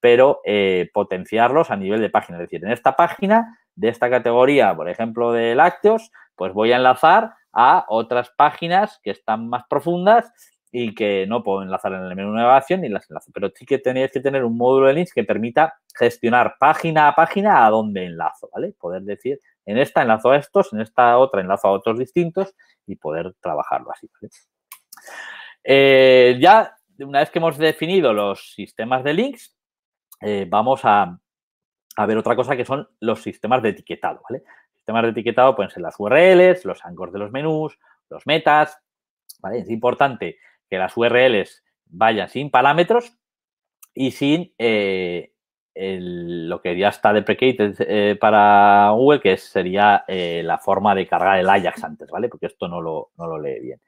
Pero eh, potenciarlos a nivel de página, es decir, en esta página de esta categoría, por ejemplo, de lácteos, pues voy a enlazar a otras páginas que están más profundas y que no puedo enlazar en el menú de navegación ni las enlazo. Pero sí que tenéis que tener un módulo de links que permita gestionar página a página a dónde enlazo, ¿vale? Poder decir, en esta enlazo a estos, en esta otra enlazo a otros distintos y poder trabajarlo así, ¿vale? Eh, ya, una vez que hemos definido los sistemas de links, eh, vamos a, ver otra cosa que son los sistemas de etiquetado, ¿vale? Sistemas de etiquetado pueden ser las URLs, los angles de los menús, los metas, ¿vale? Es importante que las URLs vayan sin parámetros y sin eh, lo que ya está deprecated eh, para Google, que sería eh, la forma de cargar el Ajax antes, ¿vale? Porque esto no lo, lee bien.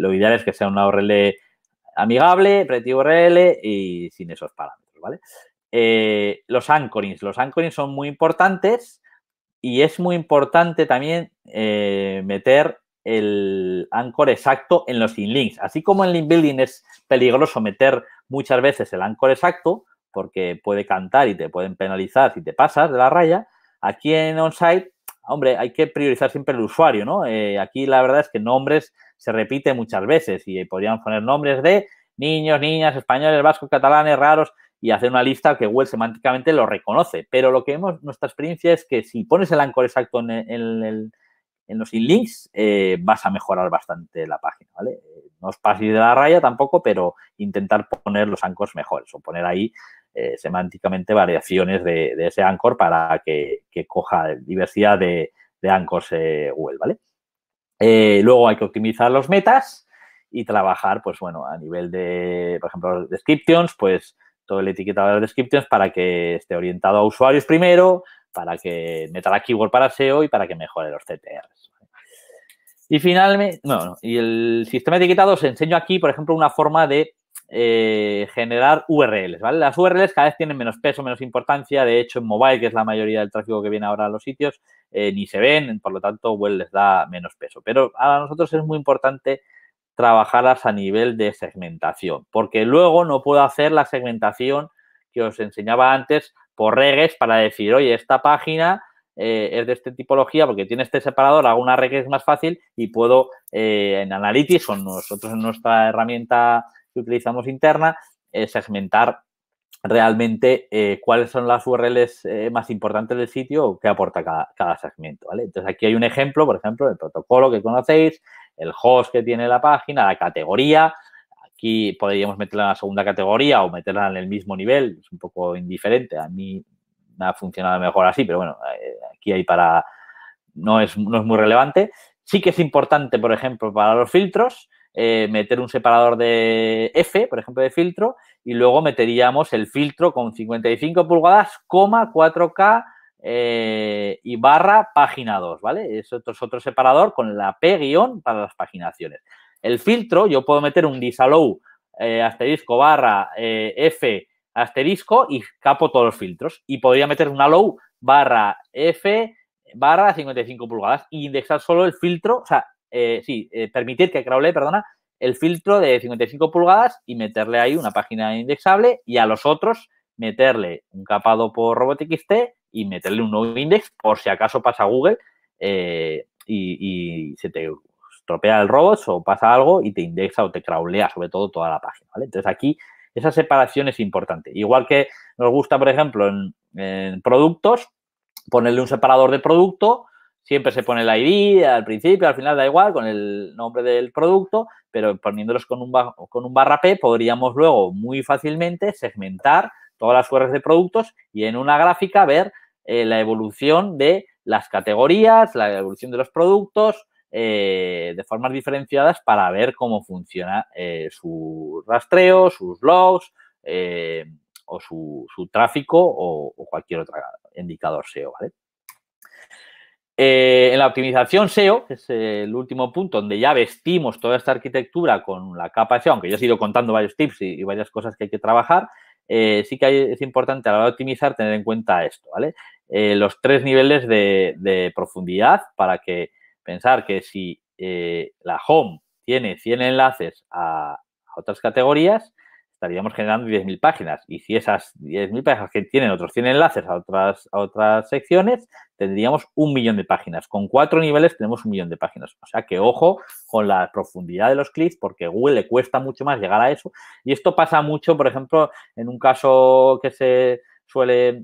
lo ideal es que sea una URL amigable, pretty URL y sin esos parámetros, ¿vale? los anchorings. Los anchorings son muy importantes y es muy importante también meter el anchor exacto en los inlinks. Así como en link building es peligroso meter muchas veces el anchor exacto, porque puede cantar y te pueden penalizar si te pasas de la raya, aquí en onsite, hombre, hay que priorizar siempre el usuario, ¿no? Eh, aquí la verdad es que nombres se repiten muchas veces y podrían poner nombres de niños, niñas, españoles, vascos, catalanes, raros y hacer una lista que Google semánticamente lo reconoce. Pero lo que vemos, nuestra experiencia es que si pones el anchor exacto en el en los inlinks, eh, vas a mejorar bastante la página, ¿vale? Eh, no os paséis de la raya tampoco, pero intentar poner los anchors mejores o poner ahí eh, semánticamente variaciones de, ese anchor para que, coja diversidad de, de anchors Google, ¿vale? luego hay que optimizar los metas y trabajar, pues bueno, a nivel de, por ejemplo, descriptions, pues todo el etiquetado de descriptions para que esté orientado a usuarios primero, para que meta la keyword para SEO y para que mejore los CTRs. Y finalmente, no, y el sistema etiquetado os enseño aquí, por ejemplo, una forma de eh, generar URLs, ¿vale? Las URLs cada vez tienen menos peso, menos importancia. De hecho, en mobile, que es la mayoría del tráfico que viene ahora a los sitios, eh, ni se ven, por lo tanto, web les da menos peso. Pero a nosotros es muy importante trabajarlas a nivel de segmentación, porque luego no puedo hacer la segmentación que os enseñaba antes por regex para decir, oye, esta página eh, es de esta tipología porque tiene este separador, hago una regex más fácil y puedo eh, en Analytics o nosotros en nuestra herramienta que utilizamos interna eh, segmentar realmente cuáles son las URLs más importantes del sitio o qué aporta cada, segmento. Entonces aquí hay un ejemplo, por ejemplo, el protocolo que conocéis, el host que tiene la página, la categoría, Aquí podríamos meterla en la segunda categoría o meterla en el mismo nivel, es un poco indiferente. A mí me ha funcionado mejor así, pero bueno, eh, aquí hay para. No es, no es muy relevante. Sí que es importante, por ejemplo, para los filtros, eh, meter un separador de F, por ejemplo, de filtro, y luego meteríamos el filtro con 55 pulgadas, 4K eh, y barra página 2, ¿vale? Es otro, es otro separador con la P guión para las paginaciones. El filtro, yo puedo meter un disallow eh, asterisco barra eh, F asterisco y capo todos los filtros. Y podría meter un allow barra F barra 55 pulgadas y e indexar solo el filtro, o sea, eh, sí, permitir que crawle, perdona, el filtro de 55 pulgadas y meterle ahí una página indexable y a los otros meterle un capado por RobotXT y meterle un nuevo index por si acaso pasa Google y, y, se te Tropea el robot o pasa algo y te indexa o te crawlea sobre todo toda la página, ¿vale? Entonces aquí esa separación es importante. Igual que nos gusta, por ejemplo, en, productos, ponerle un separador de producto, siempre se pone el ID al principio, al final da igual, con el nombre del producto, pero poniéndolos con un, con un barra P podríamos luego muy fácilmente segmentar todas las fuerzas de productos y en una gráfica ver eh, la evolución de las categorías, la evolución de los productos, eh, de formas diferenciadas para ver cómo funciona eh, su rastreo, sus logs eh, o su, tráfico o, cualquier otro indicador SEO, en la optimización SEO, que es el último punto donde ya vestimos toda esta arquitectura con la capa SEO, aunque yo he ido contando varios tips y, varias cosas que hay que trabajar, sí que es importante a la hora de optimizar tener en cuenta esto, ¿vale? los tres niveles de, profundidad para que pensar que si eh, la home tiene 100 enlaces a, otras categorías, estaríamos generando 10.000 páginas. Y si esas 10.000 páginas tienen otros 100 enlaces a otras, a otras secciones, tendríamos un millón de páginas. Con cuatro niveles tenemos un millón de páginas. O sea que ojo con la profundidad de los clics, porque Google le cuesta mucho más llegar a eso. Y esto pasa mucho, por ejemplo, en un caso que se suele eh,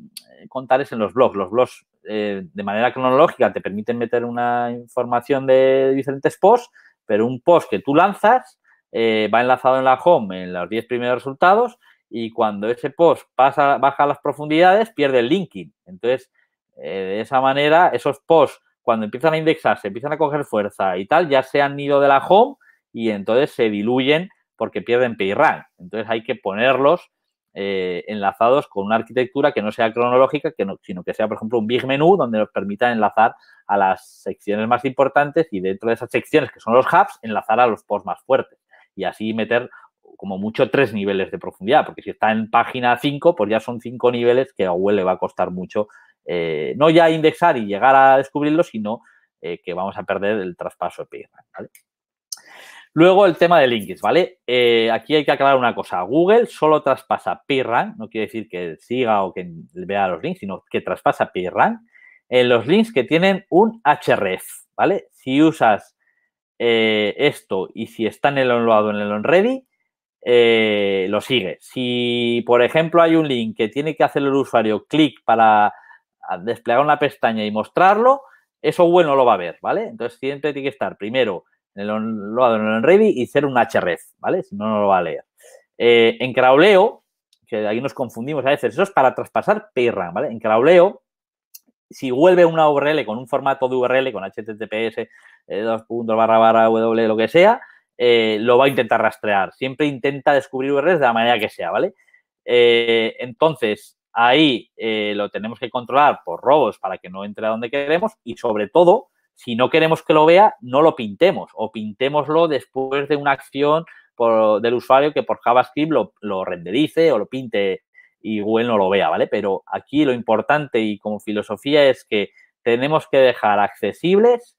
contar es en los blogs. Los blogs eh, de manera cronológica te permiten meter una información de diferentes posts, pero un post que tú lanzas eh, va enlazado en la home en los 10 primeros resultados y cuando ese post pasa, baja a las profundidades pierde el linking. Entonces, eh, de esa manera, esos posts cuando empiezan a indexarse, empiezan a coger fuerza y tal, ya se han ido de la home y entonces se diluyen porque pierden rank. Entonces hay que ponerlos eh, enlazados con una arquitectura que no sea cronológica, que sino que sea, por ejemplo, un big menú donde nos permita enlazar a las secciones más importantes y dentro de esas secciones, que son los hubs, enlazar a los posts más fuertes. Y así meter como mucho tres niveles de profundidad, porque si está en página 5, pues ya son cinco niveles que a Google le va a costar mucho, eh, no ya indexar y llegar a descubrirlo, sino eh, que vamos a perder el traspaso de ¿vale? Luego el tema de links, ¿vale? Eh, aquí hay que aclarar una cosa. Google solo traspasa piran, no quiere decir que siga o que vea los links, sino que traspasa PIRRAN en los links que tienen un href, ¿vale? Si usas eh, esto y si está en el onload o en el onready, ready, eh, lo sigue. Si, por ejemplo, hay un link que tiene que hacer el usuario clic para ah, desplegar una pestaña y mostrarlo, eso bueno lo va a ver, ¿vale? Entonces siempre tiene que estar primero lo hago en y ser un href, ¿vale? Si no, no lo va a leer. Eh, en crawleo, que ahí nos confundimos a veces, eso es para traspasar PRAM, ¿vale? En crawleo, si vuelve una URL con un formato de URL, con HTTPS, eh, dos puntos, barra, barra, W, lo que sea, eh, lo va a intentar rastrear. Siempre intenta descubrir URLs de la manera que sea, ¿vale? entonces, ahí lo tenemos que controlar por robos para que no entre a donde queremos y sobre todo si no queremos que lo vea, no lo pintemos o pintémoslo después de una acción por, del usuario que por JavaScript lo, renderice o lo pinte y Google no lo vea, ¿vale? Pero aquí lo importante y como filosofía es que tenemos que dejar accesibles,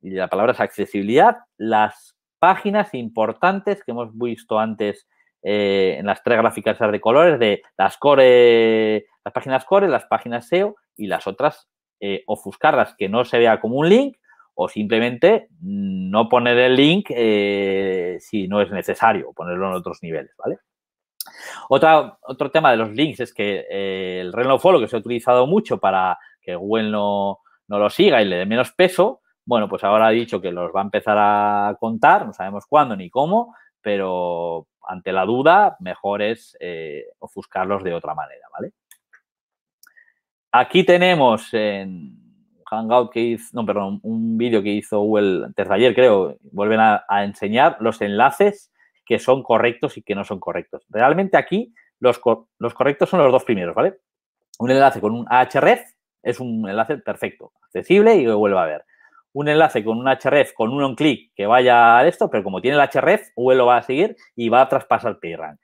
y la palabra es accesibilidad, las páginas importantes que hemos visto antes eh, en las tres gráficas de colores de las las páginas core, las páginas SEO y las otras eh, ofuscarlas, que no se vea como un link o simplemente no poner el link eh, si no es necesario, ponerlo en otros niveles, ¿vale? otro tema de los links es que eh, el Reno Follow, que se ha utilizado mucho para que Google no, no lo siga y le dé menos peso, bueno, pues ahora ha dicho que los va a empezar a contar, no sabemos cuándo ni cómo, pero ante la duda, mejor es ofuscarlos de otra manera, ¿vale? Aquí tenemos en Hangout que hizo, no, perdón, un vídeo que hizo Google desde ayer, creo, vuelven a, enseñar los enlaces que son correctos y que no son correctos. Realmente aquí los, correctos son los dos primeros, ¿vale? Un enlace con un href es un enlace perfecto, accesible y lo vuelva a ver. Un enlace con un href con un onclick que vaya a esto, pero como tiene el href, Google lo va a seguir y va a traspasar el PayRank.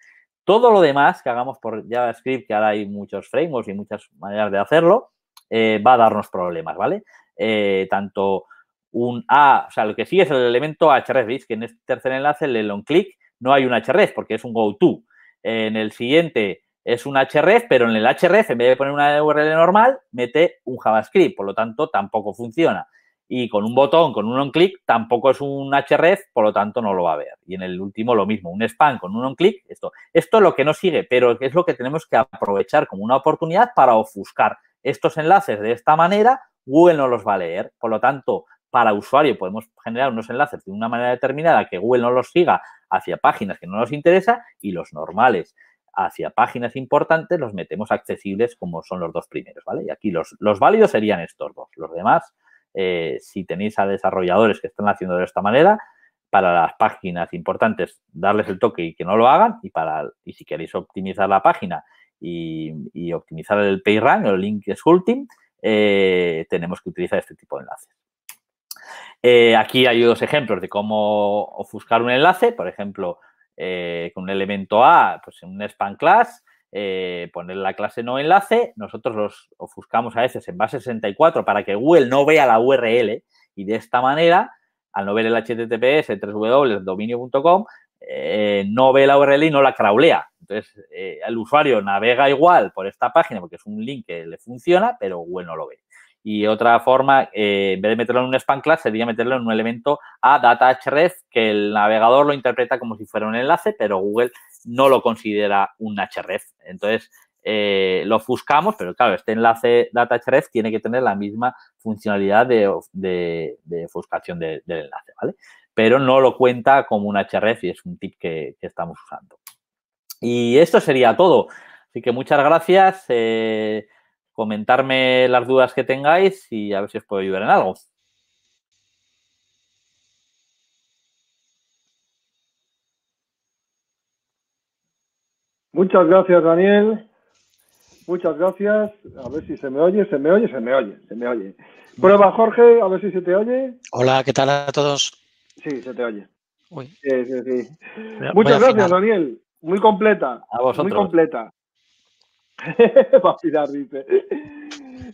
Todo lo demás que hagamos por JavaScript, que ahora hay muchos frameworks y muchas maneras de hacerlo, eh, va a darnos problemas, ¿vale? Eh, tanto un A, o sea, lo que sí es el elemento href, veis que en este tercer enlace, el long click, no hay un href porque es un go to. en el siguiente es un href, pero en el href, en vez de poner una URL normal, mete un JavaScript, por lo tanto, tampoco funciona y con un botón, con un on-click, tampoco es un href, por lo tanto no lo va a ver. Y en el último lo mismo, un span con un on-click, esto. Esto es lo que no sigue, pero es lo que tenemos que aprovechar como una oportunidad para ofuscar estos enlaces de esta manera, Google no los va a leer. Por lo tanto, para usuario podemos generar unos enlaces de una manera determinada que Google no los siga hacia páginas que no nos interesa y los normales hacia páginas importantes los metemos accesibles como son los dos primeros, ¿vale? Y aquí los, los válidos serían estos dos. Los demás eh, si tenéis a desarrolladores que están haciendo de esta manera, para las páginas importantes darles el toque y que no lo hagan, y, para, y si queréis optimizar la página y, optimizar el rank o el link sculpting, eh, tenemos que utilizar este tipo de enlaces. Eh, aquí hay dos ejemplos de cómo ofuscar un enlace, por ejemplo, con un elemento A, pues en un span class, eh, poner la clase no enlace, nosotros los ofuscamos a veces en base 64 para que Google no vea la URL y de esta manera, al no ver el HTTPS, www.dominio.com, dominio.com eh, no ve la URL y no la craulea. Entonces, eh, el usuario navega igual por esta página porque es un link que le funciona, pero Google no lo ve. Y otra forma, en vez de meterlo en un spam class, sería meterlo en un elemento a data href que el navegador lo interpreta como si fuera un enlace, pero Google no lo considera un href. Entonces, eh, lo buscamos, pero claro, este enlace data href tiene que tener la misma funcionalidad de, de, del enlace, ¿vale? Pero no lo cuenta como un href y es un tip que, estamos usando. Y esto sería todo. Así que muchas gracias. Eh, comentarme las dudas que tengáis y a ver si os puedo ayudar en algo. Muchas gracias, Daniel. Muchas gracias. A ver si se me oye, se me oye, se me oye, se me oye. Prueba, Jorge, a ver si se te oye. Hola, ¿qué tal a todos? Sí, se te oye. Sí, sí, Muchas gracias, Daniel. Muy completa. A vosotros. Muy completa. Va a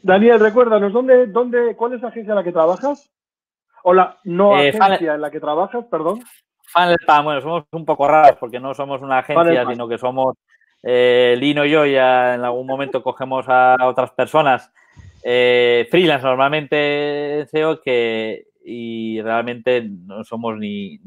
Daniel, recuérdanos, ¿dónde, dónde, cuál es la agencia en la que trabajas? Hola, no eh, agencia en la que trabajas, perdón. bueno, somos un poco raros porque no somos una agencia, sino que somos eh, Lino y yo ya en algún momento cogemos a otras personas eh, freelance normalmente en que y realmente no somos ni,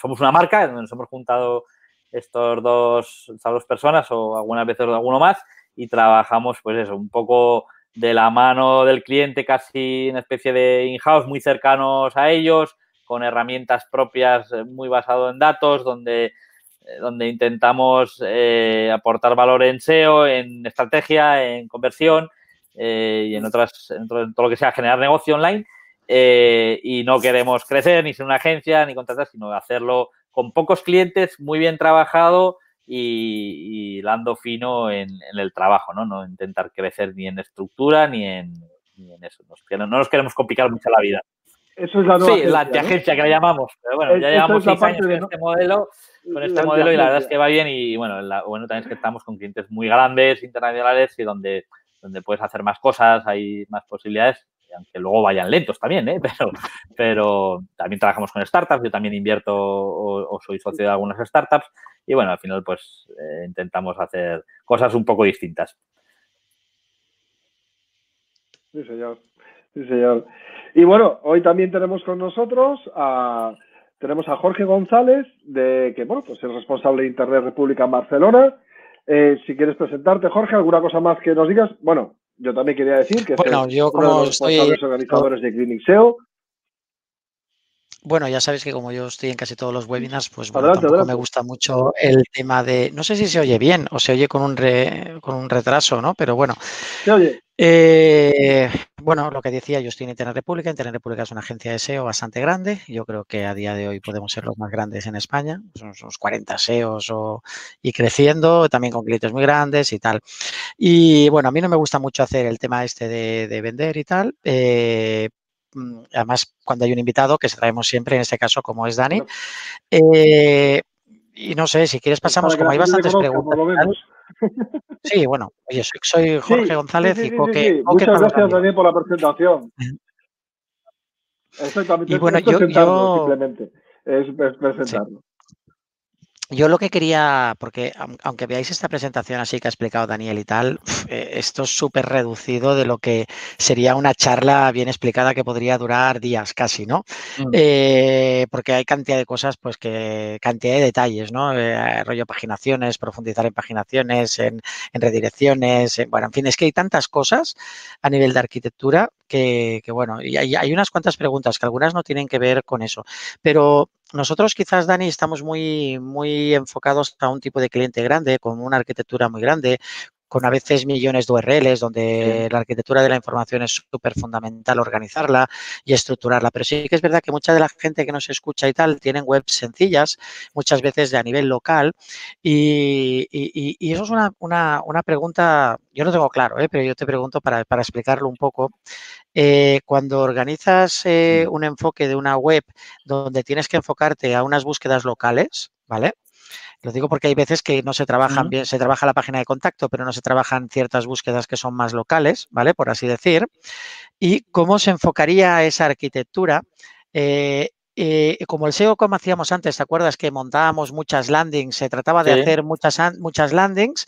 somos una marca, nos hemos juntado estos dos, estas dos personas o algunas veces alguno más y trabajamos pues eso, un poco de la mano del cliente, casi una especie de in-house, muy cercanos a ellos, con herramientas propias eh, muy basado en datos, donde donde intentamos eh, aportar valor en SEO, en estrategia, en conversión eh, y en otras, en todo lo que sea generar negocio online. Eh, y no queremos crecer ni ser una agencia ni contratar, sino hacerlo con pocos clientes, muy bien trabajado y, lando fino en, el trabajo, ¿no? No intentar crecer ni en estructura ni en, eso. no nos queremos complicar mucho la vida la sí, la antiagencia que la llamamos. Pero bueno, ya llevamos seis años con este modelo, con este modelo y la verdad es que va bien. Y bueno, bueno, también es que estamos con clientes muy grandes, internacionales y donde, puedes hacer más cosas, hay más posibilidades, aunque luego vayan lentos también, ¿eh? pero, también trabajamos con startups. Yo también invierto o, soy socio de algunas startups. Y bueno, al final, pues eh, intentamos hacer cosas un poco distintas. Sí, señor. Sí, señor. Y bueno, hoy también tenemos con nosotros a, tenemos a Jorge González, de, que bueno, pues es responsable de Internet República en Barcelona. Eh, si quieres presentarte, Jorge, alguna cosa más que nos digas. Bueno, yo también quería decir que bueno, este yo como uno de los organizadores de Clinic SEO. Bueno, ya sabéis que como yo estoy en casi todos los webinars, pues bueno, me gusta mucho el tema de. No sé si se oye bien o se oye con un con un retraso, ¿no? Pero bueno. Se oye. Eh, bueno, lo que decía Justin Internet República. Internet República es una agencia de SEO bastante grande. Yo creo que a día de hoy podemos ser los más grandes en España. Son unos 40 SEOs y creciendo, también con clientes muy grandes y tal. Y bueno, a mí no me gusta mucho hacer el tema este de, vender y tal. Eh, mm, además, cuando hay un invitado que se traemos siempre, en este caso como es Dani, eh, y no sé, si quieres pues pasamos, como hay bastantes preguntas. Sí, bueno, oye, soy, Jorge González y Coque. Muchas gracias también. por la presentación. Exactamente. Y bueno, yo, yo... simplemente es presentarlo yo lo que quería, porque aunque veáis esta presentación así que ha explicado Daniel y tal, eh, esto es súper reducido de lo que sería una charla bien explicada que podría durar días casi, ¿no? Mm. Eh, porque hay cantidad de cosas, pues que, cantidad de detalles, ¿no? Eh, rollo paginaciones, profundizar en paginaciones, en, redirecciones, bueno, en fin, es que hay tantas cosas a nivel de arquitectura que, bueno, y hay unas cuantas preguntas que algunas no tienen que ver con eso, pero nosotros quizás, Dani, estamos muy, muy enfocados a un tipo de cliente grande, con una arquitectura muy grande, con a veces millones de URLs, donde la arquitectura de la información es súper fundamental organizarla y estructurarla. Pero sí que es verdad que mucha de la gente que nos escucha y tal tienen webs sencillas, muchas veces de a nivel local. Y, eso es una, pregunta, yo no tengo claro, ¿eh? pero yo te pregunto para, explicarlo un poco. Eh, cuando organizas eh, un enfoque de una web donde tienes que enfocarte a unas búsquedas locales, ¿vale? Lo digo porque hay veces que no se trabajan bien, se trabaja la página de contacto, pero no se trabajan ciertas búsquedas que son más locales, ¿vale? Por así decir. ¿Y cómo se enfocaría esa arquitectura? Eh, eh, como el SEO, como hacíamos antes, ¿te acuerdas que montábamos muchas landings? Se trataba de hacer muchas, muchas landings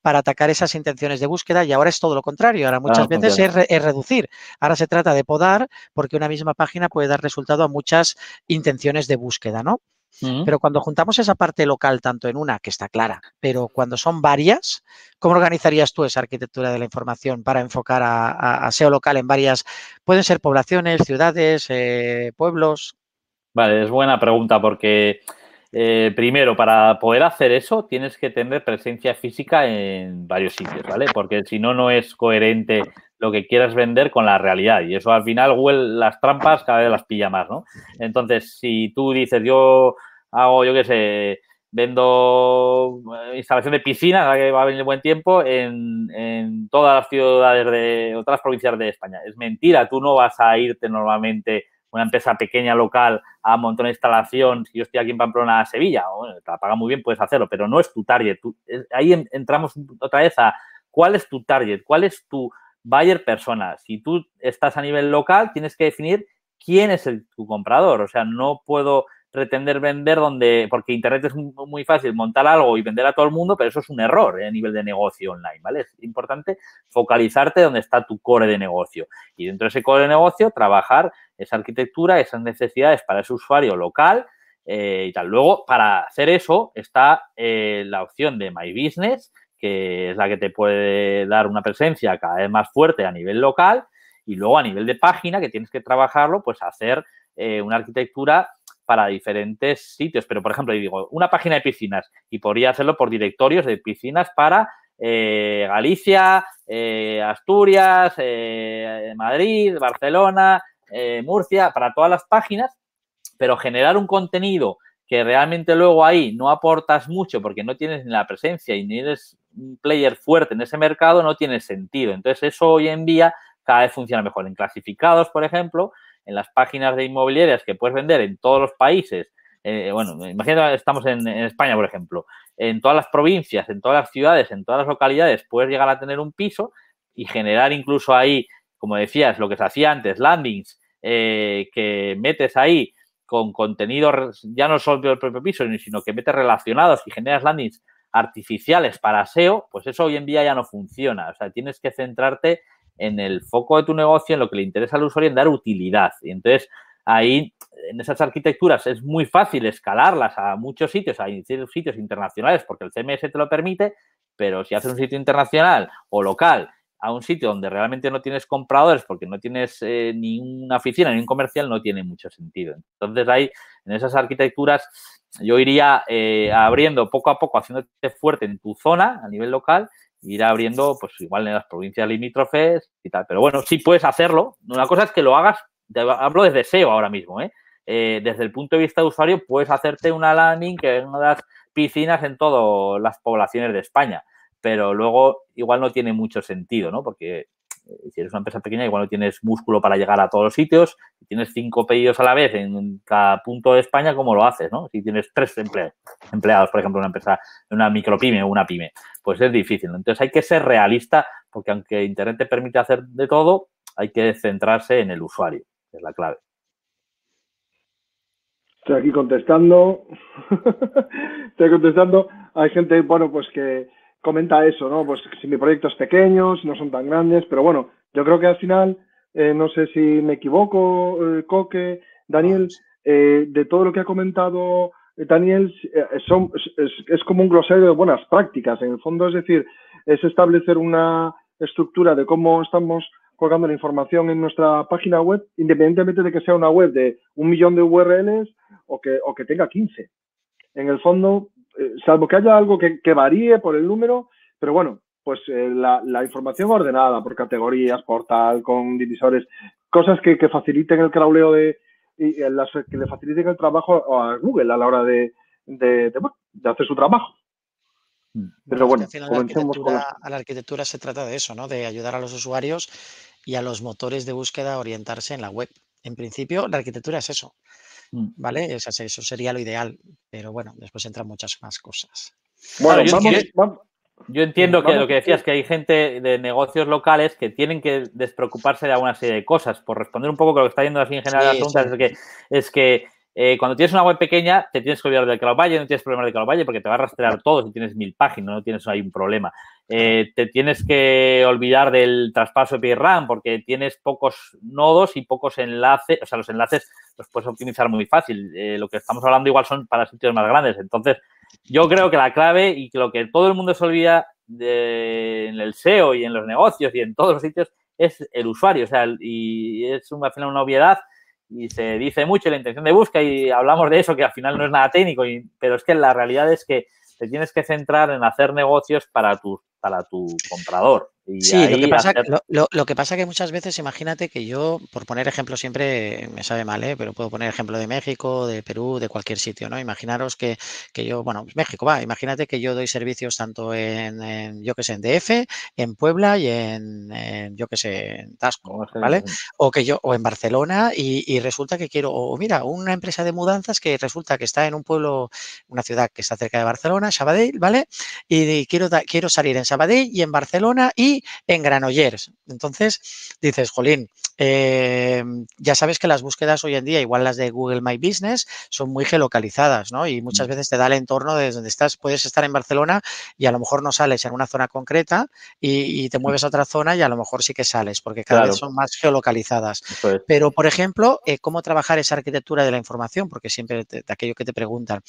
para atacar esas intenciones de búsqueda y ahora es todo lo contrario. Ahora ah, muchas veces es, reducir. Ahora se trata de podar porque una misma página puede dar resultado a muchas intenciones de búsqueda, ¿no? Pero cuando juntamos esa parte local, tanto en una, que está clara, pero cuando son varias, ¿cómo organizarías tú esa arquitectura de la información para enfocar a, SEO local en varias, pueden ser poblaciones, ciudades, eh, pueblos? Vale, es buena pregunta porque... Eh, primero, para poder hacer eso, tienes que tener presencia física en varios sitios, ¿vale? Porque si no, no es coherente lo que quieras vender con la realidad. Y eso al final huele las trampas cada vez las pilla más, ¿no? Entonces, si tú dices, yo hago, yo qué sé, vendo eh, instalación de piscinas, que va a venir buen tiempo, en, en, todas las ciudades de otras provincias de España. Es mentira, tú no vas a irte normalmente una empresa pequeña local a montar una instalación, si yo estoy aquí en Pamplona a Sevilla, te la paga muy bien, puedes hacerlo, pero no es tu target. ahí entramos otra vez a cuál es tu target, cuál es tu buyer persona. Si tú estás a nivel local, tienes que definir quién es tu comprador. O sea, no puedo pretender vender donde, porque Internet es muy fácil montar algo y vender a todo el mundo, pero eso es un error eh, a nivel de negocio online, ¿vale? Es importante focalizarte donde está tu core de negocio y dentro de ese core de negocio trabajar esa arquitectura, esas necesidades para ese usuario local eh, y tal. Luego, para hacer eso está eh, la opción de My Business, que es la que te puede dar una presencia cada vez más fuerte a nivel local y luego a nivel de página que tienes que trabajarlo, pues hacer eh, una arquitectura para diferentes sitios. Pero, por ejemplo, yo digo, una página de piscinas y podría hacerlo por directorios de piscinas para eh, Galicia, eh, Asturias, Madrid, Barcelona, Murcia, para todas las páginas, pero generar un contenido que realmente luego ahí no aportas mucho porque no tienes ni la presencia y ni eres un player fuerte en ese mercado no tiene sentido. Entonces, eso hoy en día cada vez funciona mejor. En clasificados, por ejemplo, en las páginas de inmobiliarias que puedes vender en todos los países, eh, bueno, imagínate, estamos en, España, por ejemplo, en todas las provincias, en todas las ciudades, en todas las localidades, puedes llegar a tener un piso y generar incluso ahí, como decías, lo que se hacía antes, landings, eh, que metes ahí con contenido, ya no solo del propio piso, sino que metes relacionados y generas landings artificiales para SEO, pues eso hoy en día ya no funciona. O sea, tienes que centrarte en el foco de tu negocio, en lo que le interesa al usuario, en dar utilidad. Y entonces ahí, en esas arquitecturas, es muy fácil escalarlas a muchos sitios, a sitios internacionales, porque el CMS te lo permite, pero si haces un sitio internacional o local a un sitio donde realmente no tienes compradores porque no tienes eh, ni una oficina ni un comercial, no tiene mucho sentido. Entonces ahí, en esas arquitecturas, yo iría eh, abriendo poco a poco, haciéndote fuerte en tu zona a nivel local, e irá abriendo, pues igual en las provincias limítrofes y tal. Pero bueno, sí puedes hacerlo. Una cosa es que lo hagas, hablo desde SEO ahora mismo, ¿eh? ¿eh? desde el punto de vista de usuario, puedes hacerte una landing que es una de las piscinas en todas las poblaciones de España. Pero luego igual no tiene mucho sentido, ¿no? Porque eh, si eres una empresa pequeña, igual no tienes músculo para llegar a todos los sitios. Si tienes cinco pedidos a la vez en cada punto de España, ¿cómo lo haces? Si tienes tres empleados, por ejemplo, una empresa, una micropyme o una pyme, pues es difícil. Entonces hay que ser realista porque aunque Internet te permite hacer de todo, hay que centrarse en el usuario, que es la clave. Estoy aquí contestando. Estoy contestando. Hay gente, bueno, pues que comenta eso, ¿no? Pues si mi proyecto es pequeño, si no son tan grandes, pero bueno, yo creo que al final, eh, no sé si me equivoco, eh, Coque, Daniel, ah, eh, de todo lo que ha comentado Daniel, son, es, como un glosario de buenas prácticas, en el fondo, es decir, es establecer una estructura de cómo estamos colgando la información en nuestra página web, independientemente de que sea una web de un millón de URLs o que, o que tenga 15. En el fondo, eh, salvo que haya algo que, varíe por el número, pero bueno, pues eh, la, información ordenada por categorías, portal, con divisores, cosas que, faciliten el crawleo de, y, que le faciliten el trabajo a Google a la hora de, hacer su trabajo. Mm. pero bueno, al a la arquitectura se trata de eso, ¿no? De ayudar a los usuarios y a los motores de búsqueda a orientarse en la web. En principio, la arquitectura es eso. Mm. ¿vale? eso sería lo ideal, pero bueno, después entran muchas más cosas. Bueno, yo, entiendo que lo que decías, es eh que hay gente de negocios locales que tienen que despreocuparse de alguna serie de cosas. Por responder un poco con lo que está yendo así en general sí, la es que eh, cuando tienes una web pequeña, te tienes que olvidar del Cloud Valle, no tienes problema de Cloud Valle porque te va a rastrear todo si tienes mil páginas, no tienes ahí un problema. Eh, te tienes que olvidar del traspaso de RAM porque tienes pocos nodos y pocos enlaces, o sea, los enlaces los puedes optimizar muy fácil. Eh, lo que estamos hablando igual son para sitios más grandes. Entonces, yo creo que la clave y que lo que todo el mundo se olvida en el SEO y en los negocios y en todos los sitios es el usuario. O sea, y es al final una obviedad y se dice mucho la intención de busca y hablamos de eso, que al final no es nada técnico, y, pero es que la realidad es que te tienes que centrar en hacer negocios para tus para tu comprador. sí, lo, que pasa, que muchas veces, imagínate que yo, por poner ejemplo siempre, me sabe mal, ¿eh? pero puedo poner ejemplo de México, de Perú, de cualquier sitio, ¿no? Imaginaros que, que yo, bueno, pues México, va, imagínate que yo doy servicios tanto en, yo que sé, en DF, en Puebla y en, yo que sé, en Tasco, este ¿vale? O que yo, o en Barcelona y, resulta que quiero, o mira, una empresa de mudanzas que resulta que está en un pueblo, una ciudad que está cerca de Barcelona, Sabadell, ¿vale? Y, quiero, quiero salir en Sabadell y en Barcelona y en Granollers. Entonces dices, jolín, em, ya sabes que las búsquedas hoy en día, igual las de Google My Business, son muy geolocalizadas, ¿no? Y muchas mm. veces te da el entorno desde donde estás, puedes estar en Barcelona y a lo mejor no sales en una zona concreta y, te mm. mueves a otra zona y a lo mejor sí que sales, porque cada vez son más geolocalizadas. Pero, por ejemplo, eh, ¿cómo trabajar esa arquitectura de la información? Porque siempre de aquello que te preguntan.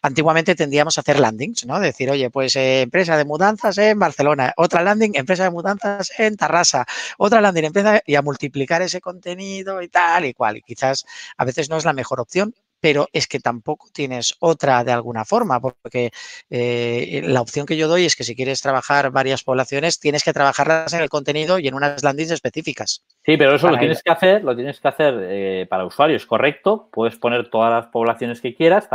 Antiguamente tendíamos a hacer landings, ¿no? Decir, oye, pues eh, empresa de mudanzas en Barcelona, otra landing, empresa de mudanzas en Tarrasa, otra landing, empresa y a multiplicar ese contenido y tal y cual. Y quizás a veces no es la mejor opción, pero es que tampoco tienes otra de alguna forma, porque eh, la opción que yo doy es que si quieres trabajar varias poblaciones, tienes que trabajarlas en el contenido y en unas landings específicas. Sí, pero eso lo tienes, que hacer, lo tienes que hacer eh, para usuarios, correcto. Puedes poner todas las poblaciones que quieras,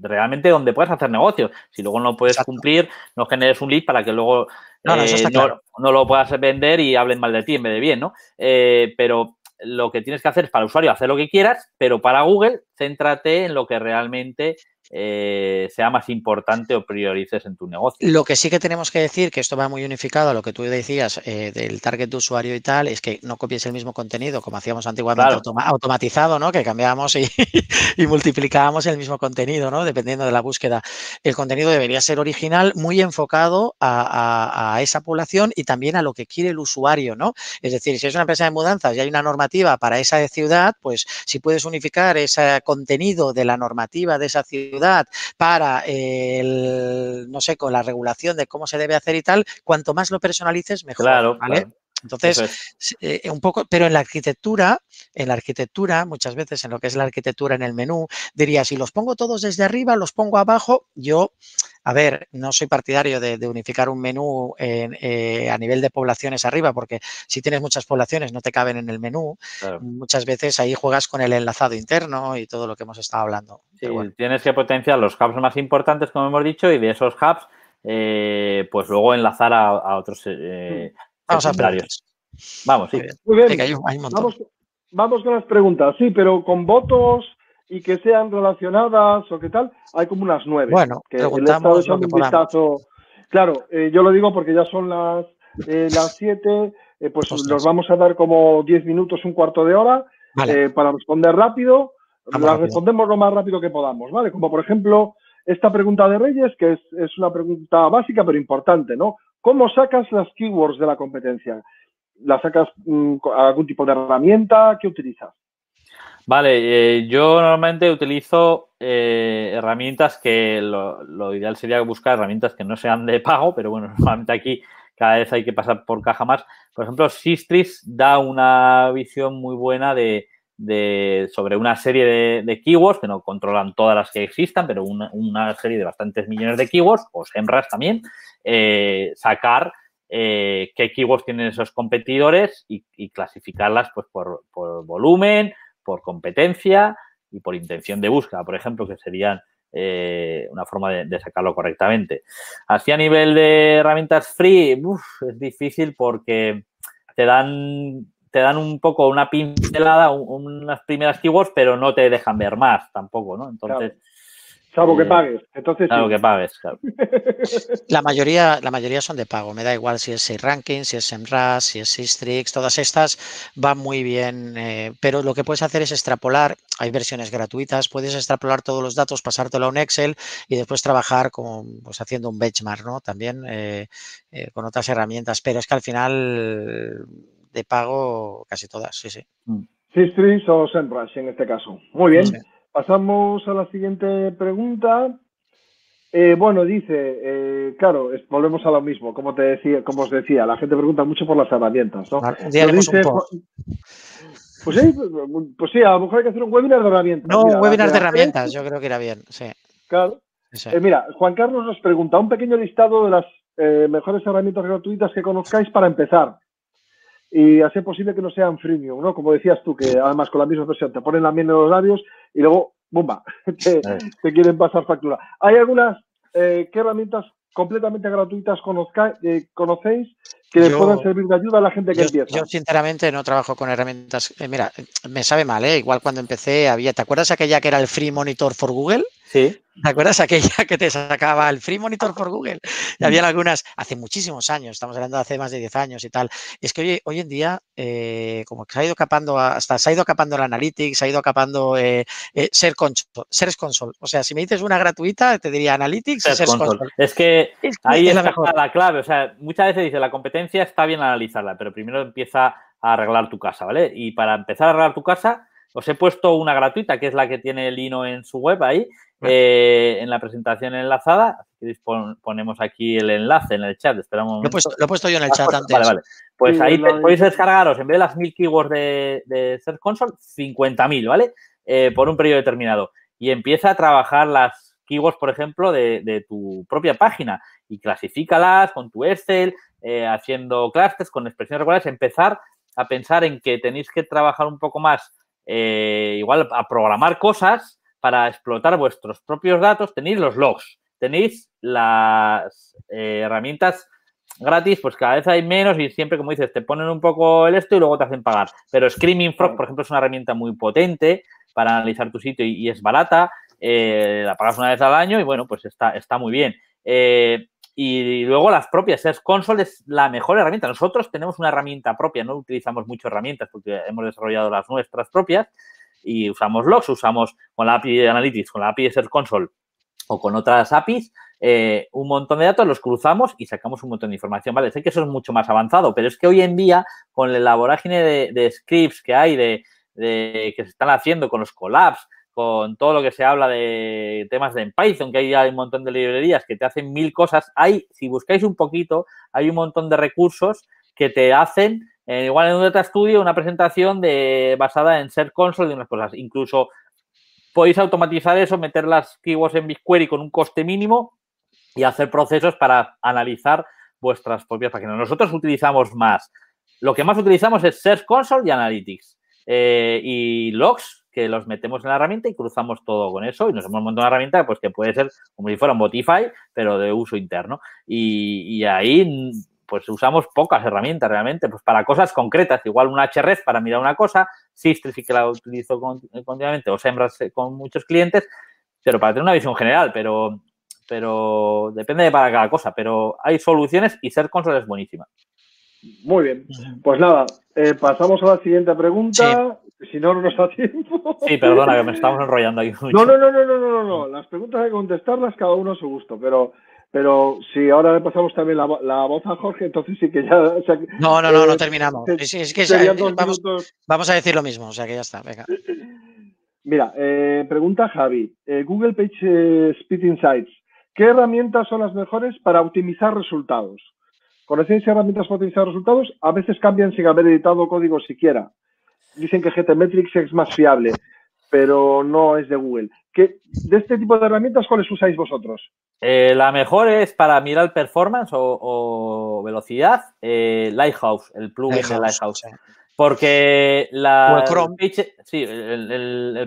realmente donde puedas hacer negocio. Si luego no puedes cumplir, no generes un lead para que luego eh, no, lo puedas vender y hablen mal de ti en vez de bien, ¿no? pero lo que tienes que hacer es para el usuario hacer lo que quieras, pero para Google, céntrate en lo que realmente eh, sea más importante o priorices en tu negocio. Lo que sí que tenemos que decir, que esto va muy unificado a lo que tú decías eh, del target de usuario y tal, es que no copies el mismo contenido como hacíamos antiguamente automatizado, ¿no? Que cambiábamos y, multiplicábamos el mismo contenido, ¿no? Dependiendo de la búsqueda. El contenido debería ser original, muy enfocado a, esa población y también a lo que quiere el usuario, ¿no? Es decir, si es una empresa de mudanzas y hay una normativa para esa ciudad, pues si puedes unificar ese contenido de la normativa de esa ciudad, para eh, el, no sé, con la regulación de cómo se debe hacer y tal, cuanto más lo personalices, mejor. Entonces, eh, un poco, pero en la arquitectura, en la arquitectura, muchas veces en lo que es la arquitectura en el menú, diría, si los pongo todos desde arriba, los pongo abajo, yo, a ver, no soy partidario de, unificar un menú eh, a nivel de poblaciones arriba, porque si tienes muchas poblaciones no te caben en el menú. Muchas veces ahí juegas con el enlazado interno y todo lo que hemos estado hablando. Tienes que potenciar los hubs más importantes, como hemos dicho, y de esos hubs eh, pues luego enlazar a, otros mm. Vamos a Vamos, sí. Muy bien. vamos, con las preguntas, sí, pero con votos y que sean relacionadas o qué tal, hay como unas nueve. Bueno, preguntamos lo que un Claro, eh, yo lo digo porque ya son las, eh, las siete, eh, pues nos vamos a dar como diez minutos, un cuarto de hora para responder rápido. las respondemos lo más rápido que podamos, ¿vale? Como por ejemplo esta pregunta de Reyes, que es, es una pregunta básica pero importante, ¿no? ¿Cómo sacas las keywords de la competencia? ¿Las sacas mm, algún tipo de herramienta? ¿Qué utilizas? Vale, eh, yo normalmente utilizo eh, herramientas que lo, ideal sería buscar herramientas que no sean de pago, pero bueno, normalmente aquí cada vez hay que pasar por caja más. Por ejemplo, Sistris da una visión muy buena de, sobre una serie de, keywords, que no controlan todas las que existan, pero una, serie de bastantes millones de keywords, o SEMRAS también, eh, sacar eh, qué keywords tienen esos competidores y, clasificarlas pues, por, por, volumen, por competencia y por intención de búsqueda, por ejemplo, que serían eh, una forma de, sacarlo correctamente. Así a nivel de herramientas free, es difícil porque te dan, te dan un poco una pincelada, unas primeras keywords, pero no te dejan ver más tampoco, ¿no? Entonces... Salvo que eh, pagues. Entonces, salvo que pagues, claro. La mayoría, la mayoría son de pago. Me da igual si es ranking, si es SEMRAS, si es Sistrix, todas estas van muy bien. Eh, pero lo que puedes hacer es extrapolar. Hay versiones gratuitas, puedes extrapolar todos los datos, pasártelo a un Excel y después trabajar con, pues, haciendo un benchmark, ¿no? También eh, con otras herramientas. Pero es que al final de pago casi todas, sí, sí. Mm. Sistrix o SEMRAS en este caso. Muy bien. Pasamos a la siguiente pregunta. Eh, bueno, dice, eh, claro, volvemos a lo mismo, como te decía, como os decía, la gente pregunta mucho por las herramientas, ¿no? Pues, pues, sí, pues sí, a lo mejor hay que hacer un webinar de herramientas. No, un webinar de herramientas, yo creo que era bien, sí. Claro. Eh, mira, Juan Carlos nos pregunta un pequeño listado de las mejores herramientas gratuitas que conozcáis para empezar y hacer posible que no sean freemium, ¿no? Como decías tú, que además con la misma presión. te ponen la miel en los labios y luego, ¡bumba! Te, quieren pasar factura. Hay algunas, eh, ¿qué herramientas completamente gratuitas conozca, eh, conocéis que les puedan servir de ayuda a la gente que empieza. Yo sinceramente no trabajo con herramientas. Eh, mira, me sabe mal, ¿eh? Igual cuando empecé había, ¿te acuerdas aquella que era el Free Monitor for Google? ¿Te acuerdas aquella que te sacaba el Free Monitor por Google? Mm. habían algunas, hace muchísimos años, estamos hablando de hace más de 10 años y tal. Es que hoy, en día, eh, como que se ha ido capando, hasta se ha ido capando el Analytics, se ha ido capando eh, eh, Ser Console, Console. O sea, si me dices una gratuita, te diría Analytics Console. Es, que ahí es la, clave. O sea, muchas veces dice, la competencia está bien analizarla, pero primero empieza a arreglar tu casa, ¿vale? Y para empezar a arreglar tu casa, os he puesto una gratuita, que es la que tiene Lino en su web ahí, eh, en la presentación enlazada. ponemos aquí el enlace en el chat. Esperamos. Lo, he puesto, yo en el ah, chat pues, antes. Vale, vale. Pues ahí podéis descargaros, en vez de las 1000 keywords de, Search Console, 50.000, ¿vale? Eh, por un periodo determinado. Y empieza a trabajar las keywords, por ejemplo, de, tu propia página y clasifícalas con tu Excel, eh, haciendo clusters con expresiones regulares. Empezar a pensar en que tenéis que trabajar un poco más, igual a programar cosas para explotar vuestros propios datos, tenéis los logs, tenéis las eh, herramientas gratis, pues cada vez hay menos y siempre, como dices, te ponen un poco el esto y luego te hacen pagar. Pero Screaming Frog, por ejemplo, es una herramienta muy potente para analizar tu sitio y, es barata, eh, la pagas una vez al año y bueno, pues está, está muy bien. Eh, y luego las propias, Search Console es la mejor herramienta. Nosotros tenemos una herramienta propia, no utilizamos muchas herramientas porque hemos desarrollado las nuestras propias, y usamos logs, usamos con la API de Analytics, con la API de Search Console o con otras APIs, eh, un montón de datos, los cruzamos y sacamos un montón de información. Vale, sé que eso es mucho más avanzado, pero es que hoy en día, con la vorágine de, scripts que hay, de, que se están haciendo con los collabs, con todo lo que se habla de temas de en Python, que hay un montón de librerías que te hacen mil cosas, hay, si buscáis un poquito, hay un montón de recursos que te hacen eh, igual en un data studio, una presentación de, basada en Search console y unas cosas. Incluso podéis automatizar eso, meter las keywords en BigQuery con un coste mínimo y hacer procesos para analizar vuestras propias páginas. Nosotros utilizamos más. Lo que más utilizamos es Search Console y Analytics. Eh, y logs, que los metemos en la herramienta y cruzamos todo con eso. Y nos hemos montado una herramienta pues, que puede ser como si fuera un Botify, pero de uso interno. y ahí pues usamos pocas herramientas realmente, pues para cosas concretas, igual un HRF e para mirar una cosa, Sistri sí que la utilizo eh, continuamente, o Sembras eh, con muchos clientes, pero para tener una visión general, pero, pero depende de para cada cosa, pero hay soluciones y ser console es buenísima. Muy bien, pues nada, eh, pasamos a la siguiente pregunta. Si no, no nos da tiempo. Sí, perdona, que me estamos enrollando aquí mucho. No, no, no, no, no, no, no. Las preguntas hay que contestarlas cada uno a su gusto, pero pero si ahora le pasamos también la, voz a Jorge, entonces sí que ya. no, no, no, no eh, terminamos. Es, que vamos, a decir lo mismo, o sea que ya está, venga. Mira, eh, pregunta Javi. Eh, Google Page Speed Insights. ¿Qué herramientas son las mejores para optimizar resultados? ¿Conocéis herramientas para optimizar resultados? A veces cambian sin haber editado código siquiera. Dicen que GTmetrix es más fiable pero no es de Google. ¿Qué, ¿De este tipo de herramientas cuáles usáis vosotros? Eh, la mejor es para mirar performance o, velocidad, eh, Lighthouse, el plugin de Lighthouse. Porque la, el,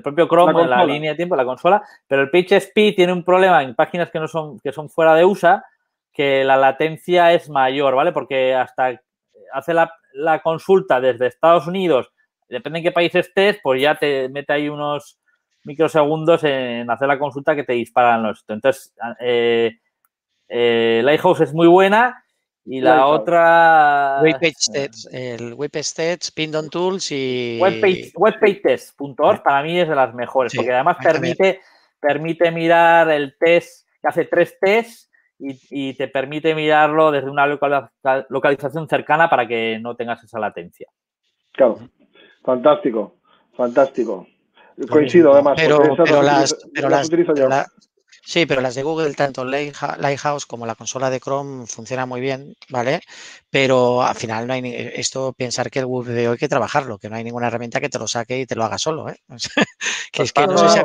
propio Chrome, la, la, línea de tiempo, la consola, pero el Pitch tiene un problema en páginas que no son, que son fuera de USA, que la latencia es mayor, ¿vale? Porque hasta hace la, la consulta desde Estados Unidos depende en qué país estés, pues ya te mete ahí unos microsegundos en hacer la consulta que te disparan los. Entonces, eh, eh, Lighthouse es muy buena y la otra. Webpage Test, eh, el Webpage Test, Pindon Tools y. Webpage, para mí es de las mejores, porque además permite, permite mirar el test, que hace tres tests y, y, te permite mirarlo desde una localización cercana para que no tengas esa latencia. Claro. Fantástico, fantástico. Coincido, además. Pero, las, pero sí, pero las de Google, tanto Lighthouse como la consola de Chrome, funciona muy bien, ¿vale? Pero al final no hay esto, pensar que el web de hoy hay que trabajarlo, que no hay ninguna herramienta que te lo saque y te lo haga solo, ¿eh? que es que no sé si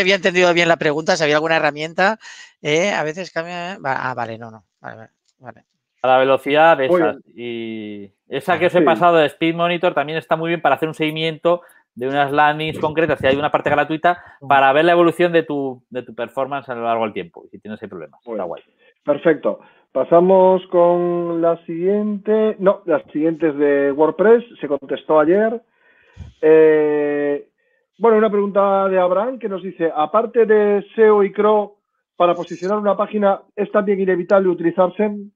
había, entendido bien la pregunta, si había alguna herramienta, ¿eh? a veces cambia... ¿eh? Ah, vale, no, no, vale, vale. A la velocidad esa. Y esa que ah, os he pasado de Speed Monitor también está muy bien para hacer un seguimiento de unas landings concretas, si hay una parte gratuita, para ver la evolución de tu, de tu performance a lo largo del tiempo, si tienes ese problema, está guay. Perfecto. Pasamos con la siguiente. No, las siguientes de WordPress. Se contestó ayer. Eh, bueno, una pregunta de Abraham que nos dice, aparte de SEO y CRO, para posicionar una página, ¿es también inevitable utilizar SEM?